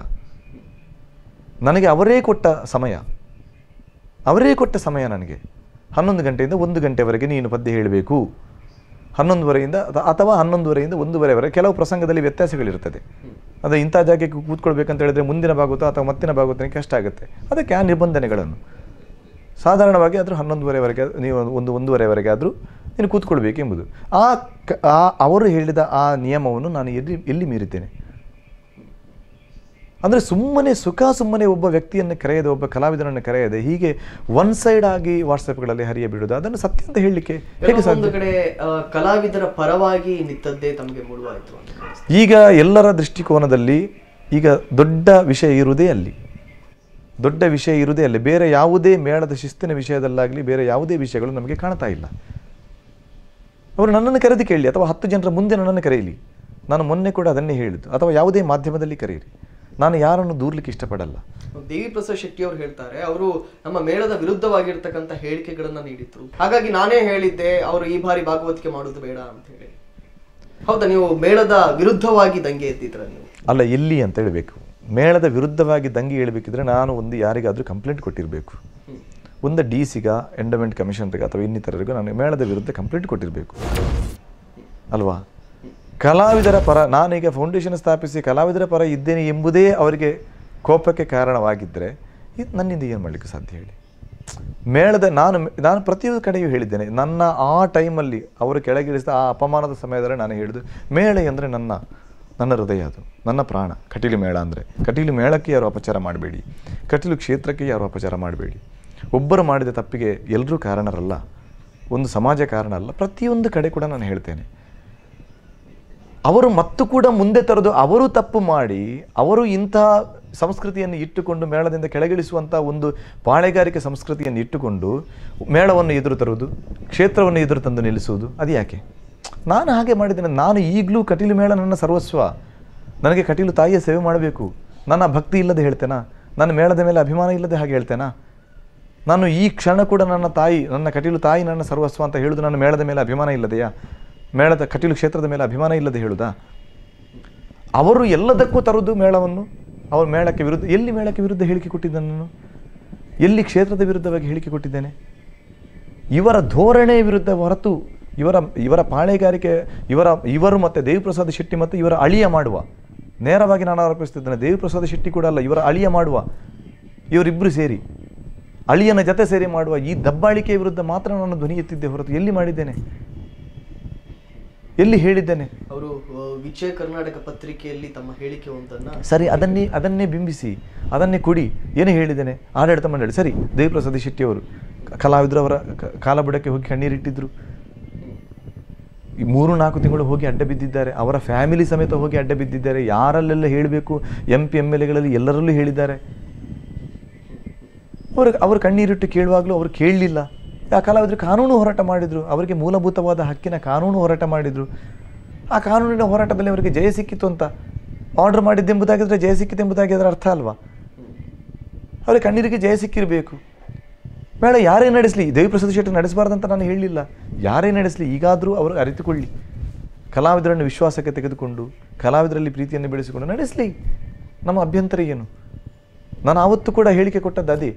ನನಗೆ ಅವರೇ ಕೊಟ್ಟ ಸಮಯ ಅವರೇ ಕೊಟ್ಟ ಸಮಯ ನನಗೆ ಹನ್ನೊಂದು ಗಂಟೆಯಿಂದ ಒಂದು ಗಂಟೆವರೆಗೆ ನೀನು ಪದ್ಯ ಹೇಳಬೇಕು ಹನ್ನೊಂದುವರೆಯಿಂದ ಅಥವಾ ಹನ್ನೊಂದುವರೆಯಿಂದ ಒಂದೂವರೆವರೆಗೆ ಕೆಲವು ಪ್ರಸಂಗದಲ್ಲಿ ವ್ಯತ್ಯಾಸಗಳಿರ್ತದೆ ಅದೇ ಇಂಥ ಜಾಗಕ್ಕೆ ಕೂತ್ಕೊಳ್ಬೇಕಂತ ಹೇಳಿದ್ರೆ ಮುಂದಿನ ಭಾಗವತ ಅಥವಾ ಮತ್ತಿನ ಭಾಗವತನ ಕಷ್ಟ ಆಗುತ್ತೆ ಅದಕ್ಕೆ ಆ ನಿಬಂಧನೆಗಳನ್ನು ಸಾಧಾರಣವಾಗಿ ಆದರೂ ಹನ್ನೊಂದುವರೆವರೆಗೆ ನೀವು ಒಂದು ಒಂದೂವರೆವರೆಗೆ ಆದರೂ ನೀನು ಕೂತ್ಕೊಳ್ಬೇಕೆಂಬುದು ಆ ಆ ಅವರು ಹೇಳಿದ ಆ ನಿಯಮವನ್ನು ನಾನು ಎಲ್ಲಿ ಎಲ್ಲಿ ಮೀರಿತೇನೆ ಅಂದರೆ ಸುಮ್ಮನೆ ಸುಖ ಸುಮ್ಮನೆ ಒಬ್ಬ ವ್ಯಕ್ತಿಯನ್ನು ಕರೆಯದೆ ಒಬ್ಬ ಕಲಾವಿದರನ್ನು ಕರೆಯದೆ ಹೀಗೆ ಒನ್ ಸೈಡ್ ಆಗಿ ವಾಟ್ಸಪ್ಗಳಲ್ಲಿ ಹರಿಯ ಬಿಡುವುದು ಅದನ್ನು ಸತ್ಯ ಅಂತ ಹೇಳಲಿಕ್ಕೆ ಹೇಗೆ ಒಂದು ಕಲಾವಿದರ ಪರವಾಗಿ ನಿಂತದ್ದೇ ತಮಗೆ ಮೂಡುವಾಯಿತು ಈಗ ಎಲ್ಲರ ದೃಷ್ಟಿಕೋನದಲ್ಲಿ ಈಗ ದೊಡ್ಡ ವಿಷಯ ಇರುವುದೇ ಅಲ್ಲಿ ದೊಡ್ಡ ವಿಷಯ ಇರುವುದೇ ಅಲ್ಲಿ ಬೇರೆ ಯಾವುದೇ ಮೇಳದ ಶಿಸ್ತಿನ ವಿಷಯದಲ್ಲಾಗಲಿ ಬೇರೆ ಯಾವುದೇ ವಿಷಯಗಳು ನಮಗೆ ಕಾಣ್ತಾ ಇಲ್ಲ ಅವರು ನನ್ನನ್ನು ಕರೆದು ಕೇಳಿ ಅಥವಾ ಹತ್ತು ಜನರ ಮುಂದೆ ನನ್ನನ್ನು ಕರೆಯಲಿ ನಾನು ಮೊನ್ನೆ ಕೂಡ ಅದನ್ನೇ ಹೇಳಿದ್ದು ಅಥವಾ ಯಾವುದೇ ಮಾಧ್ಯಮದಲ್ಲಿ ಕರೆಯಿರಿ ನಾನು ಯಾರನ್ನು ದೂರ್ಲಿಕ್ಕೆ ಇಷ್ಟಪಡಲ್ಲ ದೇವಿ ಪ್ರಸಾದ್ ಶೆಟ್ಟಿ ಅವರು ಹೇಳ್ತಾರೆ ಅವರು ನಮ್ಮ ಮೇಳದ ವಿರುದ್ಧವಾಗಿರ್ತಕ್ಕಂಥ ಹೇಳಿಕೆಗಳನ್ನ ನೀಡಿದ್ರು ಹಾಗಾಗಿ ನಾನೇ ಹೇಳಿದ್ದೆ ಅವರು ಈ ಬಾರಿ ಭಾಗವತಿಕೆ ಮಾಡೋದು ಬೇಡ ಅಂತ ಹೇಳಿ ಹೌದಾ ನೀವು ಮೇಳದ ವಿರುದ್ಧವಾಗಿ ದಂಗೆ ಎತ್ತಿದ್ರ ನೀವು ಅಲ್ಲ ಎಲ್ಲಿ ಅಂತ ಹೇಳಬೇಕು ಮೇಳದ ವಿರುದ್ಧವಾಗಿ ದಂಗೆ ಹೇಳಬೇಕಿದ್ರೆ ನಾನು ಒಂದು ಯಾರಿಗಾದರೂ ಕಂಪ್ಲೇಂಟ್ ಕೊಟ್ಟಿರಬೇಕು ಒಂದು ಡಿ ಸಿಗ ಎಂಡಮೆಂಟ್ ಕಮಿಷನ್ರಿಗೆ ಅಥವಾ ಇನ್ನಿತರರಿಗೂ ನಾನು ಮೇಳದ ವಿರುದ್ಧ ಕಂಪ್ಲೇಂಟ್ ಕೊಟ್ಟಿರಬೇಕು ಅಲ್ವಾ ಕಲಾವಿದರ ಪರ ನಾನೀಗ ಫೌಂಡೇಶನ್ ಸ್ಥಾಪಿಸಿ ಕಲಾವಿದರ ಪರ ಇದ್ದೇನೆ ಎಂಬುದೇ ಅವರಿಗೆ ಕೋಪಕ್ಕೆ ಕಾರಣವಾಗಿದ್ದರೆ ಇದು ನನ್ನಿಂದ ಏನು ಮಾಡಲಿಕ್ಕೆ ಸಾಧ್ಯ ಹೇಳಿ ಮೇಳದ ನಾನು ನಾನು ಪ್ರತಿಯೊಂದು ಕಡೆಯೂ ಹೇಳಿದ್ದೇನೆ ನನ್ನ ಆ ಟೈಮಲ್ಲಿ ಅವರು ಕೆಳಗಿಳಿಸಿದ ಆ ಅಪಮಾನದ ಸಮಯದಲ್ಲಿ ನಾನು ಹೇಳಿದ್ದು ಮೇಳೆ ಅಂದರೆ ನನ್ನ ನನ್ನ ಹೃದಯ ಅದು ನನ್ನ ಪ್ರಾಣ ಕಟೀಲು ಮೇಳ ಅಂದರೆ ಕಟೀಲು ಮೇಳಕ್ಕೆ ಯಾರು ಅಪಚಾರ ಮಾಡಬೇಡಿ ಕಟೀಲು ಕ್ಷೇತ್ರಕ್ಕೆ ಯಾರು ಅಪಚಾರ ಮಾಡಬೇಡಿ ಒಬ್ಬರು ಮಾಡಿದ ತಪ್ಪಿಗೆ ಎಲ್ಲರೂ ಕಾರಣರಲ್ಲ ಒಂದು ಸಮಾಜ ಕಾರಣ ಅಲ್ಲ ಪ್ರತಿಯೊಂದು ಕಡೆ ಕೂಡ ನಾನು ಹೇಳ್ತೇನೆ ಅವರು ಮತ್ತು ಕೂಡ ಮುಂದೆ ತರೋದು ಅವರು ತಪ್ಪು ಮಾಡಿ ಅವರು ಇಂತಹ ಸಂಸ್ಕೃತಿಯನ್ನು ಇಟ್ಟುಕೊಂಡು ಮೇಳದಿಂದ ಕೆಳಗಿಳಿಸುವಂಥ ಒಂದು ಪಾಳೆಗಾರಿಕೆ ಸಂಸ್ಕೃತಿಯನ್ನು ಇಟ್ಟುಕೊಂಡು ಮೇಳವನ್ನು ಎದುರು ತರುವುದು ಕ್ಷೇತ್ರವನ್ನು ಎದುರು ತಂದು ನಿಲ್ಲಿಸುವುದು ಅದು ಯಾಕೆ ನಾನು ಹಾಗೆ ಮಾಡಿದ್ದೇನೆ ನಾನು ಈಗಲೂ ಕಟೀಲು ಮೇಳ ನನ್ನ ಸರ್ವಸ್ವ ನನಗೆ ಕಟೀಲು ತಾಯಿಯ ಸೇವೆ ಮಾಡಬೇಕು ನನ್ನ ಭಕ್ತಿ ಇಲ್ಲದೆ ಹೇಳ್ತೇನಾ ನನ್ನ ಮೇಳದ ಮೇಲೆ ಅಭಿಮಾನ ಇಲ್ಲದೆ ಹಾಗೆ ಹೇಳ್ತೇನಾ ನಾನು ಈ ಕ್ಷಣ ಕೂಡ ನನ್ನ ತಾಯಿ ನನ್ನ ಕಟೀಲು ತಾಯಿ ನನ್ನ ಸರ್ವಸ್ವ ಅಂತ ಹೇಳುದು ನನ್ನ ಮೇಳದ ಮೇಲೆ ಅಭಿಮಾನ ಇಲ್ಲದೆಯಾ ಮೇಳದ ಕಟೀಲು ಕ್ಷೇತ್ರದ ಮೇಲೆ ಅಭಿಮಾನ ಇಲ್ಲದೆ ಹೇಳುದಾ ಅವರು ಎಲ್ಲದಕ್ಕೂ ತರುವುದು ಮೇಳವನ್ನು ಅವರು ಮೇಳಕ್ಕೆ ವಿರುದ್ಧ ಎಲ್ಲಿ ಮೇಳಕ್ಕೆ ವಿರುದ್ಧ ಹೇಳಿಕೆ ಕೊಟ್ಟಿದ್ದೇನೆ ನಾನು ಎಲ್ಲಿ ಕ್ಷೇತ್ರದ ವಿರುದ್ಧವಾಗಿ ಹೇಳಿಕೆ ಕೊಟ್ಟಿದ್ದೇನೆ ಇವರ ಧೋರಣೆ ವಿರುದ್ಧ ಹೊರತು ಇವರ ಇವರ ಪಾಳೆಗಾರಿಕೆ ಇವರ ಇವರು ಮತ್ತು ದೇವಿಪ್ರಸಾದ್ ಶೆಟ್ಟಿ ಮತ್ತು ಇವರ ಅಳಿಯ ಮಾಡುವ ನೇರವಾಗಿ ನಾನು ಆರೋಪಿಸ್ತಿದ್ದೇನೆ ದೇವಿಪ್ರಸಾದ್ ಶೆಟ್ಟಿ ಕೂಡ ಅಲ್ಲ ಇವರ ಅಳಿಯ ಮಾಡುವ ಇವರಿಬ್ಬರು ಸೇರಿ ಅಳಿಯನ ಜತೆ ಸೇರಿ ಮಾಡುವ ಈ ದಬ್ಬಾಳಿಕೆ ವಿರುದ್ಧ ಮಾತ್ರ ನಾನು ಧ್ವನಿ ಎತ್ತಿದ್ದೆ ಹೊರತು ಎಲ್ಲಿ ಮಾಡಿದ್ದೇನೆ ಎಲ್ಲಿ ಹೇಳಿದ್ದೇನೆ ಅವರು ವಿಜಯ ಕರ್ನಾಟಕ ಪತ್ರಿಕೆಯಲ್ಲಿ ತಮ್ಮ ಹೇಳಿಕೆ ಸರಿ ಅದನ್ನೇ ಅದನ್ನೇ ಬಿಂಬಿಸಿ ಅದನ್ನೇ ಕೊಡಿ ಏನು ಹೇಳಿದ್ದೇನೆ ಆಡಳಿತ ಮಂಡಳಿ ಸರಿ ಶೆಟ್ಟಿ ಅವರು ಶೆಟ್ಟಿಯವರು ಕಲಾವಿದರವರ ಕಾಲಬುಡಕ್ಕೆ ಹೋಗಿ ಈ ಮೂರು ನಾಲ್ಕು ತಿಂಗಳು ಹೋಗಿ ಅಡ್ಡ ಬಿದ್ದಿದ್ದಾರೆ ಅವರ ಫ್ಯಾಮಿಲಿ ಸಮೇತ ಹೋಗಿ ಅಡ್ಡ ಬಿದ್ದಿದ್ದಾರೆ ಯಾರಲ್ಲೆಲ್ಲ ಹೇಳಬೇಕು ಎಂ ಪಿ ಎಂ ಎಲ್ ಎಗಳಲ್ಲಿ ಎಲ್ಲರಲ್ಲೂ ಹೇಳಿದ್ದಾರೆ ಅವರು ಅವರು ಕಣ್ಣೀರಿಟ್ಟು ಕೇಳುವಾಗಲೂ ಅವರು ಕೇಳಲಿಲ್ಲ ಆ ಕಲಾವಿದರು ಕಾನೂನು ಹೋರಾಟ ಮಾಡಿದರು ಅವರಿಗೆ ಮೂಲಭೂತವಾದ ಹಕ್ಕಿನ ಕಾನೂನು ಹೋರಾಟ ಮಾಡಿದರು ಆ ಕಾನೂನಿನ ಹೋರಾಟದಲ್ಲಿ ಅವರಿಗೆ ಜಯ ಸಿಕ್ಕಿತ್ತು ಅಂತ ಆರ್ಡರ್ ಮಾಡಿದ್ದೆಂಬುದಾಗಿದ್ದರೆ ಜಯ ಸಿಕ್ಕಿತ್ತು ಎಂಬುದಾಗಿ ಅದರ ಅರ್ಥ ಅಲ್ವಾ ಅವರಿಗೆ ಕಣ್ಣೀರಿಗೆ ಜಯ ಸಿಕ್ಕಿರಬೇಕು ಬೇಡ ಯಾರೇ ನಡೆಸಲಿ ಪ್ರಸಾದ್ ಶೆಟ್ಟಿ ನಡೆಸಬಾರ್ದು ಅಂತ ನಾನು ಹೇಳಲಿಲ್ಲ ಯಾರೇ ನಡೆಸಲಿ ಈಗಾದರೂ ಅವರು ಅರಿತುಕೊಳ್ಳಿ ಕಲಾವಿದರನ್ನು ವಿಶ್ವಾಸಕ್ಕೆ ತೆಗೆದುಕೊಂಡು ಕಲಾವಿದರಲ್ಲಿ ಪ್ರೀತಿಯನ್ನು ಬೆಳೆಸಿಕೊಂಡು ನಡೆಸಲಿ ನಮ್ಮ ಅಭ್ಯಂತರ ಏನು ನಾನು ಆವತ್ತು ಕೂಡ ಹೇಳಿಕೆ ಕೊಟ್ಟದ್ದು ಅದೇ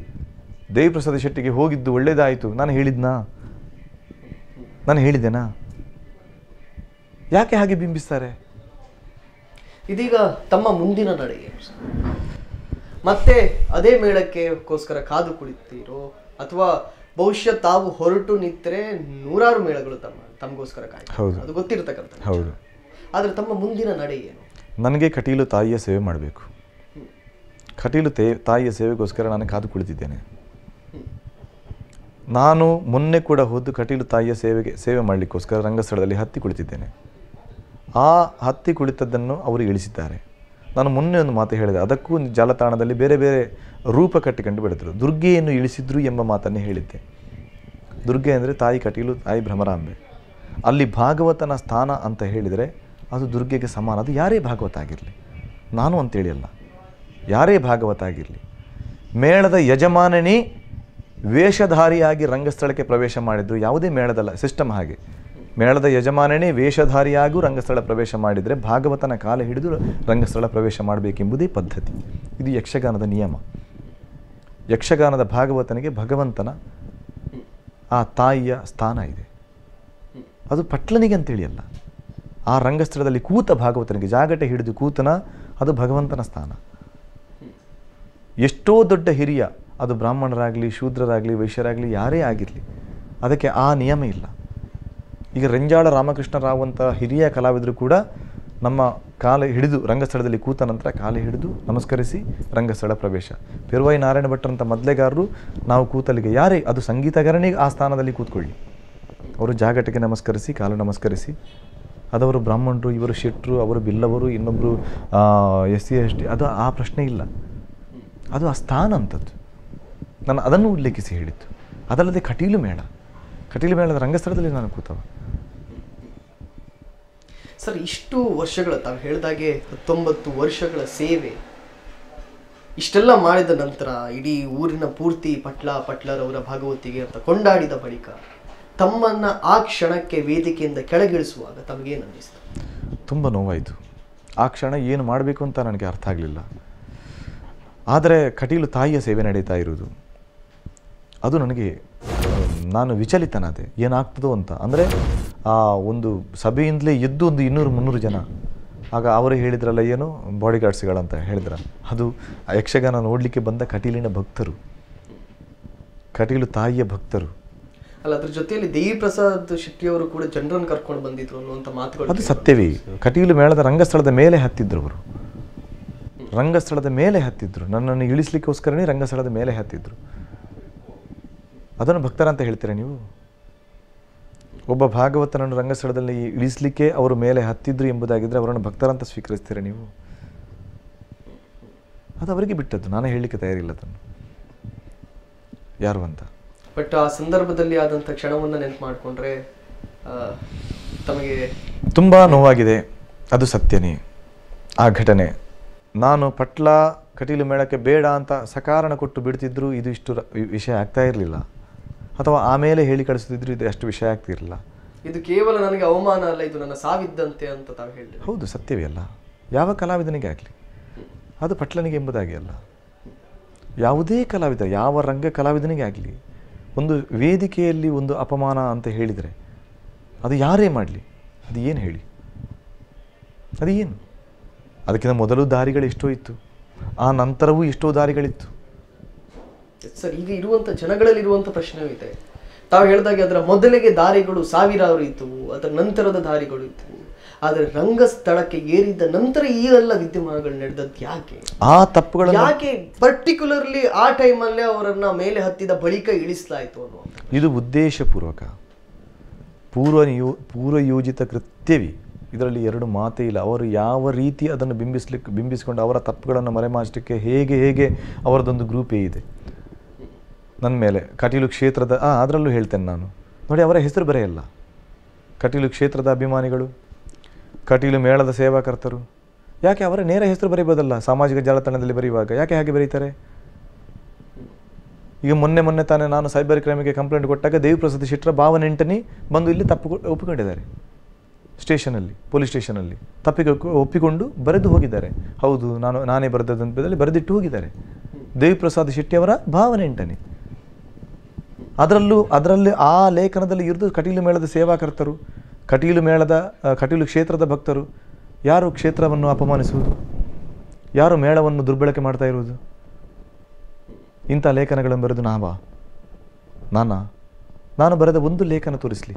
ದೇವಿಪ್ರಸಾದ್ ಶೆಟ್ಟಿಗೆ ಹೋಗಿದ್ದು ಒಳ್ಳೇದಾಯಿತು ನಾನು ಹೇಳಿದ್ನಾ ನಾನು ಹೇಳಿದೆನಾ ಯಾಕೆ ಹಾಗೆ ಬಿಂಬಿಸ್ತಾರೆ ಇದೀಗ ತಮ್ಮ ಮುಂದಿನ ನಡೆಗೆ ಮತ್ತೆ ಅದೇ ಮೇಳಕ್ಕೆಗೋಸ್ಕರ ಕಾದು ಕುಳಿತೀರೋ ಅಥವಾ ಭವಿಷ್ಯ ತಾವು ಹೊರಟು ನಿಂತರೆ ನೂರಾರು ಮೇಳಗಳು ತಮ್ಮ ತಮಗೋಸ್ಕರ ಕಾಯ್ತು ಹೌದು ಅದು ಗೊತ್ತಿರತಕ್ಕಂಥ ಹೌದು ಆದರೆ ತಮ್ಮ ಮುಂದಿನ ನಡೆ ಏನು ನನಗೆ ಕಟೀಲು ತಾಯಿಯ ಸೇವೆ ಮಾಡಬೇಕು ಕಟೀಲು ತೇ ತಾಯಿಯ ಸೇವೆಗೋಸ್ಕರ ನಾನು ಕಾದು ಕುಳಿತಿದ್ದೇನೆ ನಾನು ಮೊನ್ನೆ ಕೂಡ ಹೋದ್ದು ಕಟೀಲು ತಾಯಿಯ ಸೇವೆಗೆ ಸೇವೆ ಮಾಡಲಿಕ್ಕೋಸ್ಕರ ರಂಗಸ್ಥಳದಲ್ಲಿ ಹತ್ತಿ ಕುಳಿತಿದ್ದೇನೆ ಆ ಹತ್ತಿ ಕುಳಿತದ್ದನ್ನು ಅವರು ಇಳಿಸಿದ್ದಾರೆ ನಾನು ಮೊನ್ನೆ ಒಂದು ಮಾತು ಹೇಳಿದೆ ಅದಕ್ಕೂ ಜಾಲತಾಣದಲ್ಲಿ ಬೇರೆ ಬೇರೆ ರೂಪ ಕಟ್ಟಿಕೊಂಡು ಬೆಳೆದರು ದುರ್ಗೆಯನ್ನು ಇಳಿಸಿದ್ರು ಎಂಬ ಮಾತನ್ನೇ ಹೇಳಿದ್ದೆ ದುರ್ಗೆ ಅಂದರೆ ತಾಯಿ ಕಟೀಲು ತಾಯಿ ಭ್ರಮರಾಂಬೆ ಅಲ್ಲಿ ಭಾಗವತನ ಸ್ಥಾನ ಅಂತ ಹೇಳಿದರೆ ಅದು ದುರ್ಗೆಗೆ ಸಮಾನ ಅದು ಯಾರೇ ಭಾಗವತ ಆಗಿರಲಿ ನಾನು ಅಂತೇಳಿ ಅಲ್ಲ ಯಾರೇ ಭಾಗವತ ಆಗಿರಲಿ ಮೇಳದ ಯಜಮಾನನೇ ವೇಷಧಾರಿಯಾಗಿ ರಂಗಸ್ಥಳಕ್ಕೆ ಪ್ರವೇಶ ಮಾಡಿದ್ರು ಯಾವುದೇ ಮೇಳದಲ್ಲ ಸಿಸ್ಟಮ್ ಹಾಗೆ ಮೇಳದ ಯಜಮಾನನೇ ವೇಷಧಾರಿಯಾಗೂ ರಂಗಸ್ಥಳ ಪ್ರವೇಶ ಮಾಡಿದರೆ ಭಾಗವತನ ಕಾಲ ಹಿಡಿದು ರಂಗಸ್ಥಳ ಪ್ರವೇಶ ಮಾಡಬೇಕೆಂಬುದೇ ಪದ್ಧತಿ ಇದು ಯಕ್ಷಗಾನದ ನಿಯಮ ಯಕ್ಷಗಾನದ ಭಾಗವತನಿಗೆ ಭಗವಂತನ ಆ ತಾಯಿಯ ಸ್ಥಾನ ಇದೆ ಅದು ಪಟ್ಲನಿಗೆ ಅಂತೇಳಿ ಅಲ್ಲ ಆ ರಂಗಸ್ಥಳದಲ್ಲಿ ಕೂತ ಭಾಗವತನಿಗೆ ಜಾಗಟೆ ಹಿಡಿದು ಕೂತನ ಅದು ಭಗವಂತನ ಸ್ಥಾನ ಎಷ್ಟೋ ದೊಡ್ಡ ಹಿರಿಯ ಅದು ಬ್ರಾಹ್ಮಣರಾಗಲಿ ಶೂದ್ರರಾಗಲಿ ವೈಶ್ಯರಾಗಲಿ ಯಾರೇ ಆಗಿರಲಿ ಅದಕ್ಕೆ ಆ ನಿಯಮ ಇಲ್ಲ ಈಗ ರಂಜಾಳ ರಾಮಕೃಷ್ಣ ರಾವ್ ಅಂತ ಹಿರಿಯ ಕಲಾವಿದರು ಕೂಡ ನಮ್ಮ ಕಾಲ ಹಿಡಿದು ರಂಗಸ್ಥಳದಲ್ಲಿ ಕೂತ ನಂತರ ಕಾಲ ಹಿಡಿದು ನಮಸ್ಕರಿಸಿ ರಂಗಸ್ಥಳ ಪ್ರವೇಶ ಪೆರುವಾಯಿ ನಾರಾಯಣ ಭಟ್ರಂಥ ಮೊದಲೇಗಾರರು ನಾವು ಕೂತಲಿಗೆ ಯಾರೇ ಅದು ಸಂಗೀತಗಾರನೇ ಆ ಸ್ಥಾನದಲ್ಲಿ ಕೂತ್ಕೊಳ್ಳಿ ಅವರು ಜಾಗಟಕ್ಕೆ ನಮಸ್ಕರಿಸಿ ಕಾಲು ನಮಸ್ಕರಿಸಿ ಅದವರು ಬ್ರಾಹ್ಮಣರು ಇವರು ಶೆಟ್ಟರು ಅವರು ಬಿಲ್ಲವರು ಇನ್ನೊಬ್ಬರು ಎಸ್ ಸಿ ಎಸ್ ಟಿ ಅದು ಆ ಪ್ರಶ್ನೆ ಇಲ್ಲ ಅದು ಆ ಸ್ಥಾನ ಅಂಥದ್ದು ನಾನು ಅದನ್ನು ಉಲ್ಲೇಖಿಸಿ ಹೇಳಿತ್ತು ಅದಲ್ಲದೆ ಕಟೀಲು ಮೇಳ ಕಟೀಲು ಮೇಳದ ರಂಗಸ್ಥಳದಲ್ಲಿ ನಾನು ಕೂತವ ಸರ್ ಇಷ್ಟು ವರ್ಷಗಳ ತಾವು ಹೇಳಿದಾಗೆ ಹತ್ತೊಂಬತ್ತು ವರ್ಷಗಳ ಸೇವೆ ಇಷ್ಟೆಲ್ಲ ಮಾಡಿದ ನಂತರ ಇಡೀ ಊರಿನ ಪೂರ್ತಿ ಪಟ್ಲ ಪಟ್ಲರವರ ಭಾಗವತಿಗೆ ಅಂತ ಕೊಂಡಾಡಿದ ಬಳಿಕ ತಮ್ಮನ್ನು ಆ ಕ್ಷಣಕ್ಕೆ ವೇದಿಕೆಯಿಂದ ಕೆಳಗಿಳಿಸುವಾಗ ತಮಗೇನು ಅನ್ನಿಸ್ತು ತುಂಬ ನೋವಾಯಿತು ಆ ಕ್ಷಣ ಏನು ಮಾಡಬೇಕು ಅಂತ ನನಗೆ ಅರ್ಥ ಆಗಲಿಲ್ಲ ಆದರೆ ಕಟೀಲು ತಾಯಿಯ ಸೇವೆ ನಡೀತಾ ಇರುವುದು ಅದು ನನಗೆ ನಾನು ವಿಚಲಿತನಾದೆ ಏನಾಗ್ತದೋ ಅಂತ ಅಂದರೆ ಆ ಒಂದು ಸಭೆಯಿಂದಲೇ ಎದ್ದು ಒಂದು ಇನ್ನೂರು ಮುನ್ನೂರು ಜನ ಆಗ ಅವರೇ ಹೇಳಿದ್ರಲ್ಲ ಏನು ಬಾಡಿ ಗಾರ್ಡ್ಸ್ಗಳಂತ ಹೇಳಿದ್ರ ಅದು ಯಕ್ಷಗಾನ ನೋಡಲಿಕ್ಕೆ ಬಂದ ಕಟೀಲಿನ ಭಕ್ತರು ಕಟೀಲು ತಾಯಿಯ ಭಕ್ತರು ಅಲ್ಲ ಅದ್ರ ಜೊತೆಯಲ್ಲಿ ದೇವಿ ಪ್ರಸಾದ್ ಶೆಟ್ಟಿಯವರು ಕೂಡ ಜನರನ್ನು ಕರ್ಕೊಂಡು ಬಂದಿದ್ರು ಅನ್ನುವಂಥ ಮಾತುಗಳು ಅದು ಸತ್ಯವೇ ಕಟೀಲು ಮೇಳದ ರಂಗಸ್ಥಳದ ಮೇಲೆ ಹತ್ತಿದ್ರು ಅವರು ರಂಗಸ್ಥಳದ ಮೇಲೆ ಹತ್ತಿದ್ರು ನನ್ನನ್ನು ಇಳಿಸ್ಲಿಕ್ಕೋಸ್ಕರನೇ ರಂಗಸ್ಥಳದ ಮೇಲೆ ಹತ್ತಿದ್ರು ಅದನ್ನು ಭಕ್ತರ ಅಂತ ಹೇಳ್ತೀರಾ ನೀವು ಒಬ್ಬ ಭಾಗವತನನ್ನು ರಂಗಸ್ಥಳದಲ್ಲಿ ಇಳಿಸಲಿಕ್ಕೆ ಅವರು ಮೇಲೆ ಹತ್ತಿದ್ರು ಎಂಬುದಾಗಿದ್ದರೆ ಅವರನ್ನು ಭಕ್ತರಂತ ಸ್ವೀಕರಿಸ್ತೀರಾ ನೀವು ಅದು ಅವರಿಗೆ ಬಿಟ್ಟದ್ದು ನಾನು ಹೇಳಲಿಕ್ಕೆ ತಯಾರಿಲ್ಲ ಅದನ್ನು ಯಾರು ಅಂತ ಬಟ್ ಆ ಸಂದರ್ಭದಲ್ಲಿ ಆದಂಥ ಕ್ಷಣವನ್ನು ನೆನಪು ಮಾಡಿಕೊಂಡ್ರೆ ತಮಗೆ ತುಂಬ ನೋವಾಗಿದೆ ಅದು ಸತ್ಯನೇ ಆ ಘಟನೆ ನಾನು ಪಟ್ಲ ಕಟೀಲು ಮೇಳಕ್ಕೆ ಬೇಡ ಅಂತ ಸಕಾರಣ ಕೊಟ್ಟು ಬಿಡ್ತಿದ್ರು ಇದು ಇಷ್ಟು ವಿಷಯ ಆಗ್ತಾ ಇರಲಿಲ್ಲ ಅಥವಾ ಆಮೇಲೆ ಹೇಳಿ ಕಳಿಸ್ತಿದ್ರು ಇದು ಅಷ್ಟು ವಿಷಯ ಆಗ್ತಿರಲಿಲ್ಲ ಇದು ಕೇವಲ ನನಗೆ ಅವಮಾನ ಅಲ್ಲ ಇದು ನನ್ನ ಸಾವಿದ್ದಂತೆ ಅಂತ ತಾವು ಹೇಳಿ ಹೌದು ಸತ್ಯವೇ ಅಲ್ಲ ಯಾವ ಕಲಾವಿದನಿಗೆ ಆಗಲಿ ಅದು ಪಟ್ಲನಿಗೆ ಎಂಬುದಾಗಿ ಅಲ್ಲ ಯಾವುದೇ ಕಲಾವಿದ ಯಾವ ರಂಗ ಕಲಾವಿದನಿಗೆ ಆಗಲಿ ಒಂದು ವೇದಿಕೆಯಲ್ಲಿ ಒಂದು ಅಪಮಾನ ಅಂತ ಹೇಳಿದರೆ ಅದು ಯಾರೇ ಮಾಡಲಿ ಅದು ಏನು ಹೇಳಿ ಅದು ಏನು ಅದಕ್ಕಿಂತ ಮೊದಲು ದಾರಿಗಳು ಎಷ್ಟೋ ಇತ್ತು ಆ ನಂತರವೂ ಎಷ್ಟೋ ದಾರಿಗಳಿತ್ತು ಸರ್ ಈಗ ಇರುವಂಥ ಜನಗಳಲ್ಲಿರುವಂಥ ಇದೆ ತಾವು ಹೇಳಿದಾಗೆ ಅದರ ಮೊದಲಿಗೆ ದಾರಿಗಳು ಸಾವಿರಾರು ಇತ್ತು ಅದರ ನಂತರದ ದಾರಿಗಳು ಇತ್ತು ಆದರೆ ರಂಗಸ್ಥಳಕ್ಕೆ ಏರಿದ ನಂತರ ಈ ಎಲ್ಲ ವಿದ್ಯಮಾನಗಳು ನಡೆದದ್ದು ಯಾಕೆ ಆ ತಪ್ಪುಗಳು ಯಾಕೆ ಪರ್ಟಿಕ್ಯುಲರ್ಲಿ ಆ ಟೈಮಲ್ಲೇ ಅವರನ್ನ ಮೇಲೆ ಹತ್ತಿದ ಬಳಿಕ ಇಳಿಸಲಾಯಿತು ಅನ್ನೋ ಇದು ಉದ್ದೇಶಪೂರ್ವಕ ಪೂರ್ವ ನಿಯೋ ಪೂರ್ವಯೋಜಿತ ಕೃತ್ಯವಿ ಇದರಲ್ಲಿ ಎರಡು ಮಾತೇ ಇಲ್ಲ ಅವರು ಯಾವ ರೀತಿ ಅದನ್ನು ಬಿಂಬಿಸ್ಲಿಕ್ಕೆ ಬಿಂಬಿಸಿಕೊಂಡು ಅವರ ತಪ್ಪುಗಳನ್ನು ಮರೆಮಾಚಲಿಕ್ಕೆ ಹೇಗೆ ಹೇಗೆ ಅವರದೊಂದು ಗ್ರೂಪೇ ಇದೆ ನನ್ನ ಮೇಲೆ ಕಟೀಲು ಕ್ಷೇತ್ರದ ಅದರಲ್ಲೂ ಹೇಳ್ತೇನೆ ನಾನು ನೋಡಿ ಅವರ ಹೆಸರು ಬರೆಯಲ್ಲ ಕಟೀಲು ಕ್ಷೇತ್ರದ ಅಭಿಮಾನಿಗಳು ಕಟೀಲು ಮೇಳದ ಸೇವಾಕರ್ತರು ಯಾಕೆ ಅವರ ನೇರ ಹೆಸರು ಬರೀಬೋದಲ್ಲ ಸಾಮಾಜಿಕ ಜಾಲತಾಣದಲ್ಲಿ ಬರೆಯುವಾಗ ಯಾಕೆ ಹಾಗೆ ಬರೀತಾರೆ ಈಗ ಮೊನ್ನೆ ಮೊನ್ನೆ ತಾನೇ ನಾನು ಸೈಬರ್ ಕ್ರೈಮಿಗೆ ಕಂಪ್ಲೇಂಟ್ ಕೊಟ್ಟಾಗ ದೇವಿ ಪ್ರಸಾದ್ ಶೆಟ್ಟರ ಭಾವನೆಂಟನಿ ಬಂದು ಇಲ್ಲಿ ತಪ್ಪು ಒಪ್ಪಿಕೊಂಡಿದ್ದಾರೆ ಸ್ಟೇಷನಲ್ಲಿ ಪೊಲೀಸ್ ಸ್ಟೇಷನಲ್ಲಿ ತಪ್ಪಿಗೆ ಒಪ್ಪಿಕೊಂಡು ಬರೆದು ಹೋಗಿದ್ದಾರೆ ಹೌದು ನಾನು ನಾನೇ ಬರೆದದಂತದಲ್ಲಿ ಬರೆದಿಟ್ಟು ಹೋಗಿದ್ದಾರೆ ದೇವಿಪ್ರಸಾದ್ ಭಾವನೆ ಎಂಟನೇ ಅದರಲ್ಲೂ ಅದರಲ್ಲಿ ಆ ಲೇಖನದಲ್ಲಿ ಇರೋದು ಕಟೀಲು ಮೇಳದ ಸೇವಾಕರ್ತರು ಕಟೀಲು ಮೇಳದ ಕಟೀಲು ಕ್ಷೇತ್ರದ ಭಕ್ತರು ಯಾರು ಕ್ಷೇತ್ರವನ್ನು ಅಪಮಾನಿಸುವುದು ಯಾರು ಮೇಳವನ್ನು ದುರ್ಬಳಕೆ ಮಾಡ್ತಾ ಇರುವುದು ಇಂಥ ಲೇಖನಗಳನ್ನು ಬರೆದು ನಾವಾ ನಾನಾ ನಾನು ಬರೆದ ಒಂದು ಲೇಖನ ತೋರಿಸಲಿ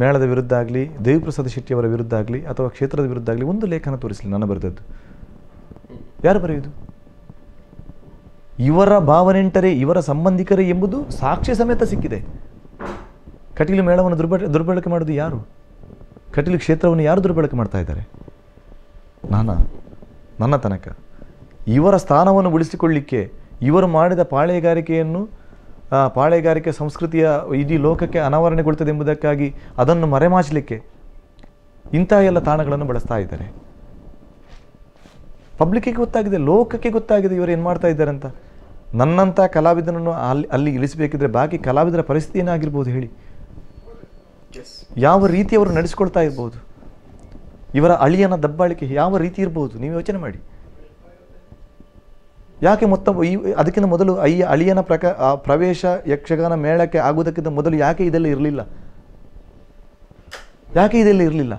ಮೇಳದ ವಿರುದ್ಧ ಆಗಲಿ ದೇವಿಪ್ರಸಾದ್ ಶೆಟ್ಟಿಯವರ ವಿರುದ್ಧ ಆಗಲಿ ಅಥವಾ ಕ್ಷೇತ್ರದ ವಿರುದ್ಧ ಆಗಲಿ ಒಂದು ಲೇಖನ ತೋರಿಸಲಿ ನಾನು ಬರೆದದ್ದು ಯಾರು ಬರೆಯುವುದು ಇವರ ಭಾವನೆಂಟರೇ ಇವರ ಸಂಬಂಧಿಕರೇ ಎಂಬುದು ಸಾಕ್ಷಿ ಸಮೇತ ಸಿಕ್ಕಿದೆ ಕಟೀಲು ಮೇಳವನ್ನು ದುರ್ಬ ದುರ್ಬಳಕೆ ಮಾಡೋದು ಯಾರು ಕಟೀಲು ಕ್ಷೇತ್ರವನ್ನು ಯಾರು ದುರ್ಬಳಕೆ ಮಾಡ್ತಾ ಇದ್ದಾರೆ ನಾನಾ ನನ್ನ ತನಕ ಇವರ ಸ್ಥಾನವನ್ನು ಉಳಿಸಿಕೊಳ್ಳಿಕ್ಕೆ ಇವರು ಮಾಡಿದ ಪಾಳೆಗಾರಿಕೆಯನ್ನು ಪಾಳೆಗಾರಿಕೆ ಸಂಸ್ಕೃತಿಯ ಇಡೀ ಲೋಕಕ್ಕೆ ಅನಾವರಣೆಗೊಳ್ತದೆ ಎಂಬುದಕ್ಕಾಗಿ ಅದನ್ನು ಮರೆಮಾಚಲಿಕ್ಕೆ ಇಂತಹ ಎಲ್ಲ ತಾಣಗಳನ್ನು ಬಳಸ್ತಾ ಇದ್ದಾರೆ ಪಬ್ಲಿಕ್ಕಿಗೆ ಗೊತ್ತಾಗಿದೆ ಲೋಕಕ್ಕೆ ಗೊತ್ತಾಗಿದೆ ಇವರು ಏನು ಮಾಡ್ತಾ ಇದ್ದಾರೆ ಅಂತ ನನ್ನಂಥ ಕಲಾವಿದನನ್ನು ಅಲ್ಲಿ ಅಲ್ಲಿ ಇಳಿಸಬೇಕಿದ್ರೆ ಬಾಕಿ ಕಲಾವಿದರ ಪರಿಸ್ಥಿತಿ ಏನಾಗಿರ್ಬೋದು ಹೇಳಿ ಯಾವ ರೀತಿ ಅವರು ನಡೆಸ್ಕೊಳ್ತಾ ಇರ್ಬೋದು ಇವರ ಅಳಿಯನ ದಬ್ಬಾಳಿಕೆ ಯಾವ ರೀತಿ ಇರ್ಬೋದು ನೀವು ಯೋಚನೆ ಮಾಡಿ ಯಾಕೆ ಮೊತ್ತ ಈ ಅದಕ್ಕಿಂತ ಮೊದಲು ಅಯ್ಯ ಅಳಿಯನ ಪ್ರಕ ಪ್ರವೇಶ ಯಕ್ಷಗಾನ ಮೇಳಕ್ಕೆ ಆಗುವುದಕ್ಕಿಂತ ಮೊದಲು ಯಾಕೆ ಇದೆಲ್ಲ ಇರಲಿಲ್ಲ ಯಾಕೆ ಇದೆಲ್ಲ ಇರಲಿಲ್ಲ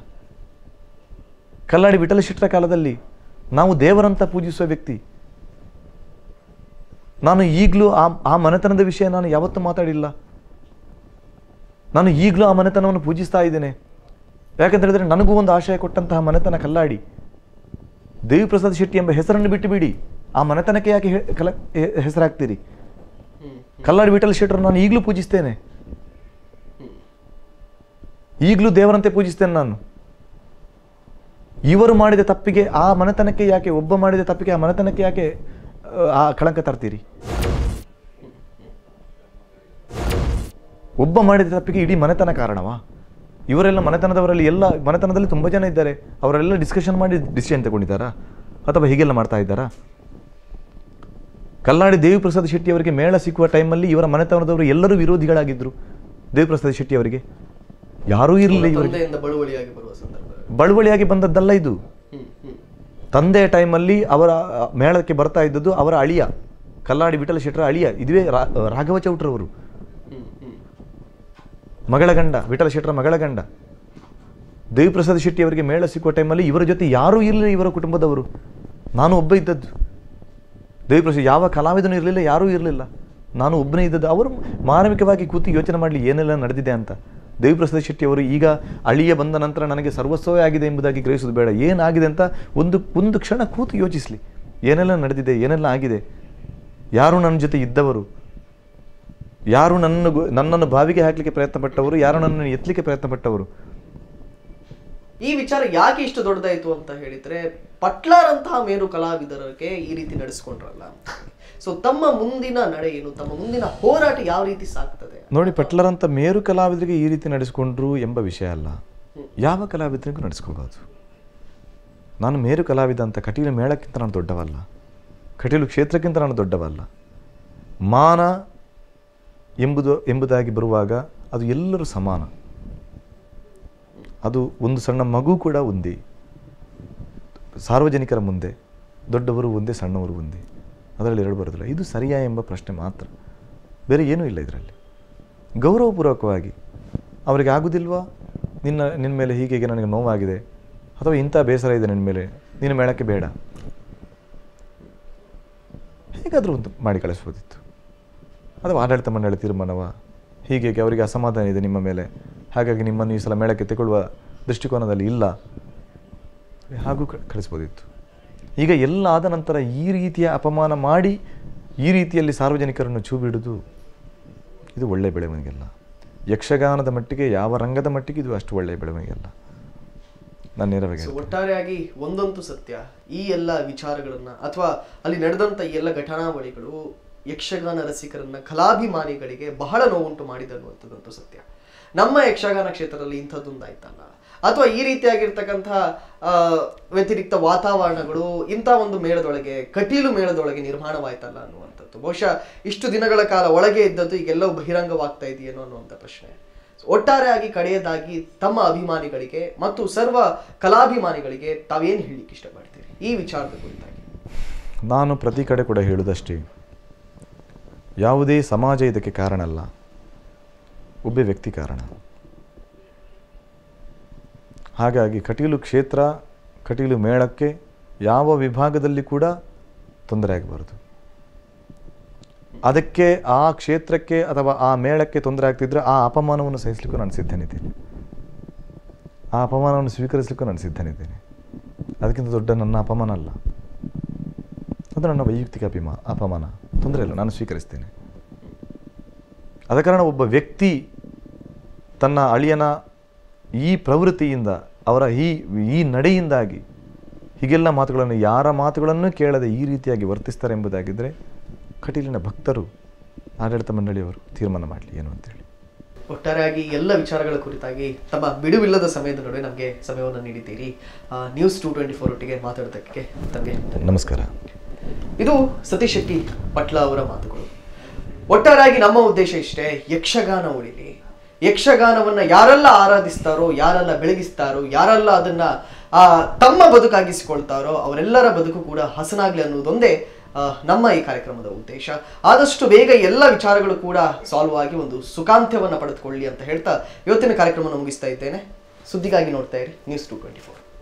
ಕಲ್ಲಾಡಿ ವಿಠಲಶಿಟ್ಟರ ಕಾಲದಲ್ಲಿ ನಾವು ದೇವರಂತ ಪೂಜಿಸುವ ವ್ಯಕ್ತಿ ನಾನು ಈಗಲೂ ಆ ಆ ಮನೆತನದ ವಿಷಯ ನಾನು ಯಾವತ್ತೂ ಮಾತಾಡಿಲ್ಲ ನಾನು ಈಗಲೂ ಆ ಮನೆತನವನ್ನು ಪೂಜಿಸ್ತಾ ಇದ್ದೇನೆ ಯಾಕಂತ ಹೇಳಿದರೆ ನನಗೂ ಒಂದು ಆಶಯ ಕೊಟ್ಟಂತಹ ಮನೆತನ ಕಲ್ಲಾಡಿ ದೇವಿ ಪ್ರಸಾದ್ ಶೆಟ್ಟಿ ಎಂಬ ಹೆಸರನ್ನು ಬಿಟ್ಟುಬಿಡಿ ಆ ಮನೆತನಕ್ಕೆ ಯಾಕೆ ಕಲ ಹೆಸರಾಗ್ತೀರಿ ಕಲ್ಲಾಡಿ ವಿಠಲ್ ಶೆಟ್ಟರು ನಾನು ಈಗಲೂ ಪೂಜಿಸ್ತೇನೆ ಈಗಲೂ ದೇವರಂತೆ ಪೂಜಿಸ್ತೇನೆ ನಾನು ಇವರು ಮಾಡಿದ ತಪ್ಪಿಗೆ ಆ ಮನೆತನಕ್ಕೆ ಯಾಕೆ ಒಬ್ಬ ಮಾಡಿದ ತಪ್ಪಿಗೆ ಆ ಮನೆತನಕ್ಕೆ ಯಾಕೆ ಆ ಕಳಂಕ ತರ್ತೀರಿ ಒಬ್ಬ ಮಾಡಿದ ತಪ್ಪಿಗೆ ಇಡೀ ಮನೆತನ ಕಾರಣವಾ ಇವರೆಲ್ಲ ಮನೆತನದವರಲ್ಲಿ ಎಲ್ಲ ಮನೆತನದಲ್ಲಿ ತುಂಬ ಜನ ಇದ್ದಾರೆ ಅವರೆಲ್ಲ ಡಿಸ್ಕಷನ್ ಮಾಡಿ ಡಿಸಿಷನ್ ತಗೊಂಡಿದ್ದಾರಾ ಅಥವಾ ಹೀಗೆಲ್ಲ ಮಾಡ್ತಾ ಇದ್ದಾರಾ ದೇವಿ ಪ್ರಸಾದ್ ಶೆಟ್ಟಿ ಅವರಿಗೆ ಮೇಳ ಸಿಕ್ಕುವ ಟೈಮಲ್ಲಿ ಇವರ ಮನೆತನದವರು ಎಲ್ಲರೂ ವಿರೋಧಿಗಳಾಗಿದ್ದರು ದೇವಿಪ್ರಸಾದ್ ಶೆಟ್ಟಿ ಅವರಿಗೆ ಯಾರೂ ಇರಲಿಲ್ಲ ಬಳುವಳಿಯಾಗಿ ಬಂದದ್ದಲ್ಲ ಇದು ತಂದೆಯ ಟೈಮಲ್ಲಿ ಅವರ ಮೇಳಕ್ಕೆ ಬರ್ತಾ ಇದ್ದದ್ದು ಅವರ ಅಳಿಯ ಕಲ್ಲಾಡಿ ವಿಠಲ ಶೆಟ್ಟರ ಅಳಿಯ ಇದುವೇ ರಾಘವ ಚೌಟ್ರವರು ಮಗಳ ಗಂಡ ವಿಠಲ ಶೆಟ್ಟರ ಮಗಳ ಗಂಡ ದೇವಿಪ್ರಸಾದ್ ಶೆಟ್ಟಿ ಅವರಿಗೆ ಮೇಳ ಸಿಕ್ಕುವ ಟೈಮಲ್ಲಿ ಇವರ ಜೊತೆ ಯಾರೂ ಇರಲಿಲ್ಲ ಇವರ ಕುಟುಂಬದವರು ನಾನು ಒಬ್ಬ ಇದ್ದದ್ದು ದೇವಿಪ್ರಸಾದ್ ಯಾವ ಕಲಾವಿದನು ಇರಲಿಲ್ಲ ಯಾರೂ ಇರಲಿಲ್ಲ ನಾನು ಒಬ್ಬನೇ ಇದ್ದದ್ದು ಅವರು ಮಾನವಿಕವಾಗಿ ಕೂತು ಯೋಚನೆ ಮಾಡಲಿ ಏನೆಲ್ಲ ನಡೆದಿದೆ ಅಂತ ದೇವಿಪ್ರಸಾದ್ ಶೆಟ್ಟಿ ಅವರು ಈಗ ಅಳಿಯ ಬಂದ ನಂತರ ನನಗೆ ಸರ್ವಸ್ವವೇ ಆಗಿದೆ ಎಂಬುದಾಗಿ ಗ್ರಹಿಸೋದು ಬೇಡ ಏನಾಗಿದೆ ಅಂತ ಒಂದು ಒಂದು ಕ್ಷಣ ಕೂತು ಯೋಚಿಸಲಿ ಏನೆಲ್ಲ ನಡೆದಿದೆ ಏನೆಲ್ಲ ಆಗಿದೆ ಯಾರು ನನ್ನ ಜೊತೆ ಇದ್ದವರು ಯಾರು ನನ್ನ ನನ್ನನ್ನು ಬಾವಿಗೆ ಹಾಕಲಿಕ್ಕೆ ಪ್ರಯತ್ನ ಪಟ್ಟವರು ಯಾರು ನನ್ನನ್ನು ಎತ್ತಲಿಕ್ಕೆ ಪ್ರಯತ್ನ ಪಟ್ಟವರು ಈ ವಿಚಾರ ಯಾಕೆ ಇಷ್ಟು ದೊಡ್ಡದಾಯಿತು ಅಂತ ಹೇಳಿದ್ರೆ ಪಟ್ಲಾರ್ ಅಂತಹ ಮೇರು ಕಲಾವಿದರಿಗೆ ಈ ರೀತಿ ನಡೆಸ್ಕೊಂಡ್ರಲ್ಲ ಸೊ ತಮ್ಮ ಮುಂದಿನ ನಡೆ ಏನು ತಮ್ಮ ಮುಂದಿನ ಹೋರಾಟ ಯಾವ ರೀತಿ ಸಾಕ್ತದೆ ನೋಡಿ ಅಂತ ಮೇರು ಕಲಾವಿದರಿಗೆ ಈ ರೀತಿ ನಡೆಸಿಕೊಂಡ್ರು ಎಂಬ ವಿಷಯ ಅಲ್ಲ ಯಾವ ಕಲಾವಿದರಿಗೂ ನಡೆಸ್ಕೋಬೋದು ನಾನು ಮೇರು ಕಲಾವಿದ ಅಂತ ಕಟೀಲು ಮೇಳಕ್ಕಿಂತ ನಾನು ದೊಡ್ಡವಲ್ಲ ಕಟೀಲು ಕ್ಷೇತ್ರಕ್ಕಿಂತ ನಾನು ದೊಡ್ಡವಲ್ಲ ಮಾನ ಎಂಬುದು ಎಂಬುದಾಗಿ ಬರುವಾಗ ಅದು ಎಲ್ಲರೂ ಸಮಾನ ಅದು ಒಂದು ಸಣ್ಣ ಮಗು ಕೂಡ ಒಂದೇ ಸಾರ್ವಜನಿಕರ ಮುಂದೆ ದೊಡ್ಡವರು ಒಂದೇ ಸಣ್ಣವರು ಒಂದೇ ಅದರಲ್ಲಿ ಎರಡು ಬರೋದಿಲ್ಲ ಇದು ಸರಿಯಾ ಎಂಬ ಪ್ರಶ್ನೆ ಮಾತ್ರ ಬೇರೆ ಏನೂ ಇಲ್ಲ ಇದರಲ್ಲಿ ಗೌರವಪೂರ್ವಕವಾಗಿ ಅವರಿಗೆ ಆಗೋದಿಲ್ವಾ ನಿನ್ನ ನಿನ್ನ ಮೇಲೆ ಹೀಗೆ ನನಗೆ ನೋವಾಗಿದೆ ಅಥವಾ ಇಂಥ ಬೇಸರ ಇದೆ ನಿನ್ನ ಮೇಲೆ ನಿನ್ನ ಮೇಳಕ್ಕೆ ಬೇಡ ಹೇಗಾದರೂ ಒಂದು ಮಾಡಿ ಕಳಿಸ್ಬೋದಿತ್ತು ಅಥವಾ ಆಡಳಿತ ಮಂಡಳಿ ತೀರ್ಮಾನವ ಹೀಗೆ ಅವರಿಗೆ ಅಸಮಾಧಾನ ಇದೆ ನಿಮ್ಮ ಮೇಲೆ ಹಾಗಾಗಿ ನಿಮ್ಮನ್ನು ಈ ಸಲ ಮೇಳಕ್ಕೆ ತೆಗೊಳ್ಳುವ ದೃಷ್ಟಿಕೋನದಲ್ಲಿ ಇಲ್ಲ ಹಾಗೂ ಕಳಿಸ್ಬೋದಿತ್ತು ಈಗ ಎಲ್ಲ ಆದ ನಂತರ ಈ ರೀತಿಯ ಅಪಮಾನ ಮಾಡಿ ಈ ರೀತಿಯಲ್ಲಿ ಸಾರ್ವಜನಿಕರನ್ನು ಚೂ ಬಿಡುವುದು ಇದು ಒಳ್ಳೆಯ ಬೆಳವಣಿಗೆಲ್ಲ ಯಕ್ಷಗಾನದ ಮಟ್ಟಿಗೆ ಯಾವ ರಂಗದ ಮಟ್ಟಿಗೆ ಇದು ಅಷ್ಟು ಒಳ್ಳೆಯ ಬೆಳವಣಿಗೆಲ್ಲ ನಾನು ನೇರವಾಗಿ ಒಟ್ಟಾರೆಯಾಗಿ ಒಂದೊಂದು ಸತ್ಯ ಈ ಎಲ್ಲ ವಿಚಾರಗಳನ್ನು ಅಥವಾ ಅಲ್ಲಿ ನಡೆದಂಥ ಈ ಎಲ್ಲ ಘಟನಾವಳಿಗಳು ಯಕ್ಷಗಾನ ರಸಿಕರನ್ನ ಕಲಾಭಿಮಾನಿಗಳಿಗೆ ಬಹಳ ನೋವುಂಟು ಮಾಡಿದೆ ಸತ್ಯ ನಮ್ಮ ಯಕ್ಷಗಾನ ಕ್ಷೇತ್ರದಲ್ಲಿ ಇಂಥದ್ದೊಂದಾಯ್ತಲ್ಲ ಅಥವಾ ಈ ರೀತಿಯಾಗಿರ್ತಕ್ಕಂತಹ ವ್ಯತಿರಿಕ್ತ ವಾತಾವರಣಗಳು ಇಂಥ ಒಂದು ಮೇಳದೊಳಗೆ ಕಟೀಲು ಮೇಳದೊಳಗೆ ನಿರ್ಮಾಣವಾಯ್ತಲ್ಲ ಅನ್ನುವಂಥದ್ದು ಬಹುಶಃ ಇಷ್ಟು ದಿನಗಳ ಕಾಲ ಒಳಗೆ ಇದ್ದದ್ದು ಈಗೆಲ್ಲವೂ ಬಹಿರಂಗವಾಗ್ತಾ ಇದೆಯೇನೋ ಅನ್ನುವಂಥ ಪ್ರಶ್ನೆ ಒಟ್ಟಾರೆಯಾಗಿ ಕಡೆಯದಾಗಿ ತಮ್ಮ ಅಭಿಮಾನಿಗಳಿಗೆ ಮತ್ತು ಸರ್ವ ಕಲಾಭಿಮಾನಿಗಳಿಗೆ ತಾವೇನು ಹೇಳಲಿಕ್ಕೆ ಇಷ್ಟಪಡ್ತೀರಿ ಈ ವಿಚಾರದ ಕುರಿತಾಗಿ ನಾನು ಪ್ರತಿ ಕಡೆ ಕೂಡ ಹೇಳುವುದಷ್ಟೇ ಯಾವುದೇ ಸಮಾಜ ಇದಕ್ಕೆ ಕಾರಣ ಅಲ್ಲ ಒಬ್ಬ ವ್ಯಕ್ತಿ ಕಾರಣ ಹಾಗಾಗಿ ಕಟೀಲು ಕ್ಷೇತ್ರ ಕಟೀಲು ಮೇಳಕ್ಕೆ ಯಾವ ವಿಭಾಗದಲ್ಲಿ ಕೂಡ ತೊಂದರೆ ಆಗಬಾರದು ಅದಕ್ಕೆ ಆ ಕ್ಷೇತ್ರಕ್ಕೆ ಅಥವಾ ಆ ಮೇಳಕ್ಕೆ ತೊಂದರೆ ಆಗ್ತಿದ್ರೆ ಆ ಅಪಮಾನವನ್ನು ಸಹಿಸಲಿಕ್ಕೂ ನಾನು ಸಿದ್ಧನಿದ್ದೇನೆ ಆ ಅಪಮಾನವನ್ನು ಸ್ವೀಕರಿಸ್ಲಿಕ್ಕೂ ನಾನು ಸಿದ್ಧನಿದ್ದೇನೆ ಅದಕ್ಕಿಂತ ದೊಡ್ಡ ನನ್ನ ಅಪಮಾನ ಅಲ್ಲ ಅದು ನನ್ನ ವೈಯಕ್ತಿಕ ಅಭಿಮಾ ಅಪಮಾನ ತೊಂದರೆ ಇಲ್ಲ ನಾನು ಸ್ವೀಕರಿಸ್ತೇನೆ ಆದ ಕಾರಣ ಒಬ್ಬ ವ್ಯಕ್ತಿ ತನ್ನ ಅಳಿಯನ ಈ ಪ್ರವೃತ್ತಿಯಿಂದ ಅವರ ಈ ಈ ನಡೆಯಿಂದಾಗಿ ಹೀಗೆಲ್ಲ ಮಾತುಗಳನ್ನು ಯಾರ ಮಾತುಗಳನ್ನು ಕೇಳದೆ ಈ ರೀತಿಯಾಗಿ ವರ್ತಿಸ್ತಾರೆ ಎಂಬುದಾಗಿದ್ದರೆ ಕಟೀಲಿನ ಭಕ್ತರು ಆಡಳಿತ ಮಂಡಳಿಯವರು ತೀರ್ಮಾನ ಮಾಡಲಿ ಏನು ಅಂತೇಳಿ ಒಟ್ಟಾರೆಯಾಗಿ ಎಲ್ಲ ವಿಚಾರಗಳ ಕುರಿತಾಗಿ ತಮ್ಮ ಬಿಡುವಿಲ್ಲದ ಸಮಯದ ನಡುವೆ ನಮಗೆ ಸಮಯವನ್ನು ನೀಡಿದ್ದೀರಿ ನ್ಯೂಸ್ ಟು ಟ್ವೆಂಟಿ ಫೋರ್ ಒಟ್ಟಿಗೆ ಮಾತಾಡೋದಕ್ಕೆ ತಮಗೆ ನಮಸ್ಕಾರ ಇದು ಸತೀಶ್ ಶೆಟ್ಟಿ ಪಟ್ಲ ಅವರ ಮಾತುಗಳು ಒಟ್ಟಾರೆಯಾಗಿ ನಮ್ಮ ಉದ್ದೇಶ ಇಷ್ಟೇ ಯಕ್ಷಗಾನ ಉಳಿಲಿ ಯಕ್ಷಗಾನವನ್ನ ಯಾರೆಲ್ಲ ಆರಾಧಿಸ್ತಾರೋ ಯಾರೆಲ್ಲ ಬೆಳಗಿಸ್ತಾರೋ ಯಾರೆಲ್ಲ ಅದನ್ನ ಆ ತಮ್ಮ ಬದುಕಾಗಿಸಿಕೊಳ್ತಾರೋ ಅವರೆಲ್ಲರ ಬದುಕು ಕೂಡ ಹಸನಾಗ್ಲಿ ಅನ್ನೋದೊಂದೇ ನಮ್ಮ ಈ ಕಾರ್ಯಕ್ರಮದ ಉದ್ದೇಶ ಆದಷ್ಟು ಬೇಗ ಎಲ್ಲ ವಿಚಾರಗಳು ಕೂಡ ಸಾಲ್ವ್ ಆಗಿ ಒಂದು ಸುಖಾಂತ್ಯವನ್ನು ಪಡೆದುಕೊಳ್ಳಿ ಅಂತ ಹೇಳ್ತಾ ಇವತ್ತಿನ ಕಾರ್ಯಕ್ರಮವನ್ನು ಮುಗಿಸ್ತಾ ಇದ್ದೇನೆ ಸುದ್ದಿಗಾಗಿ ನೋಡ್ತಾ ಇರಿ ನ್ಯೂಸ್ ಟು ಟ್ವೆಂಟಿ ಫೋರ್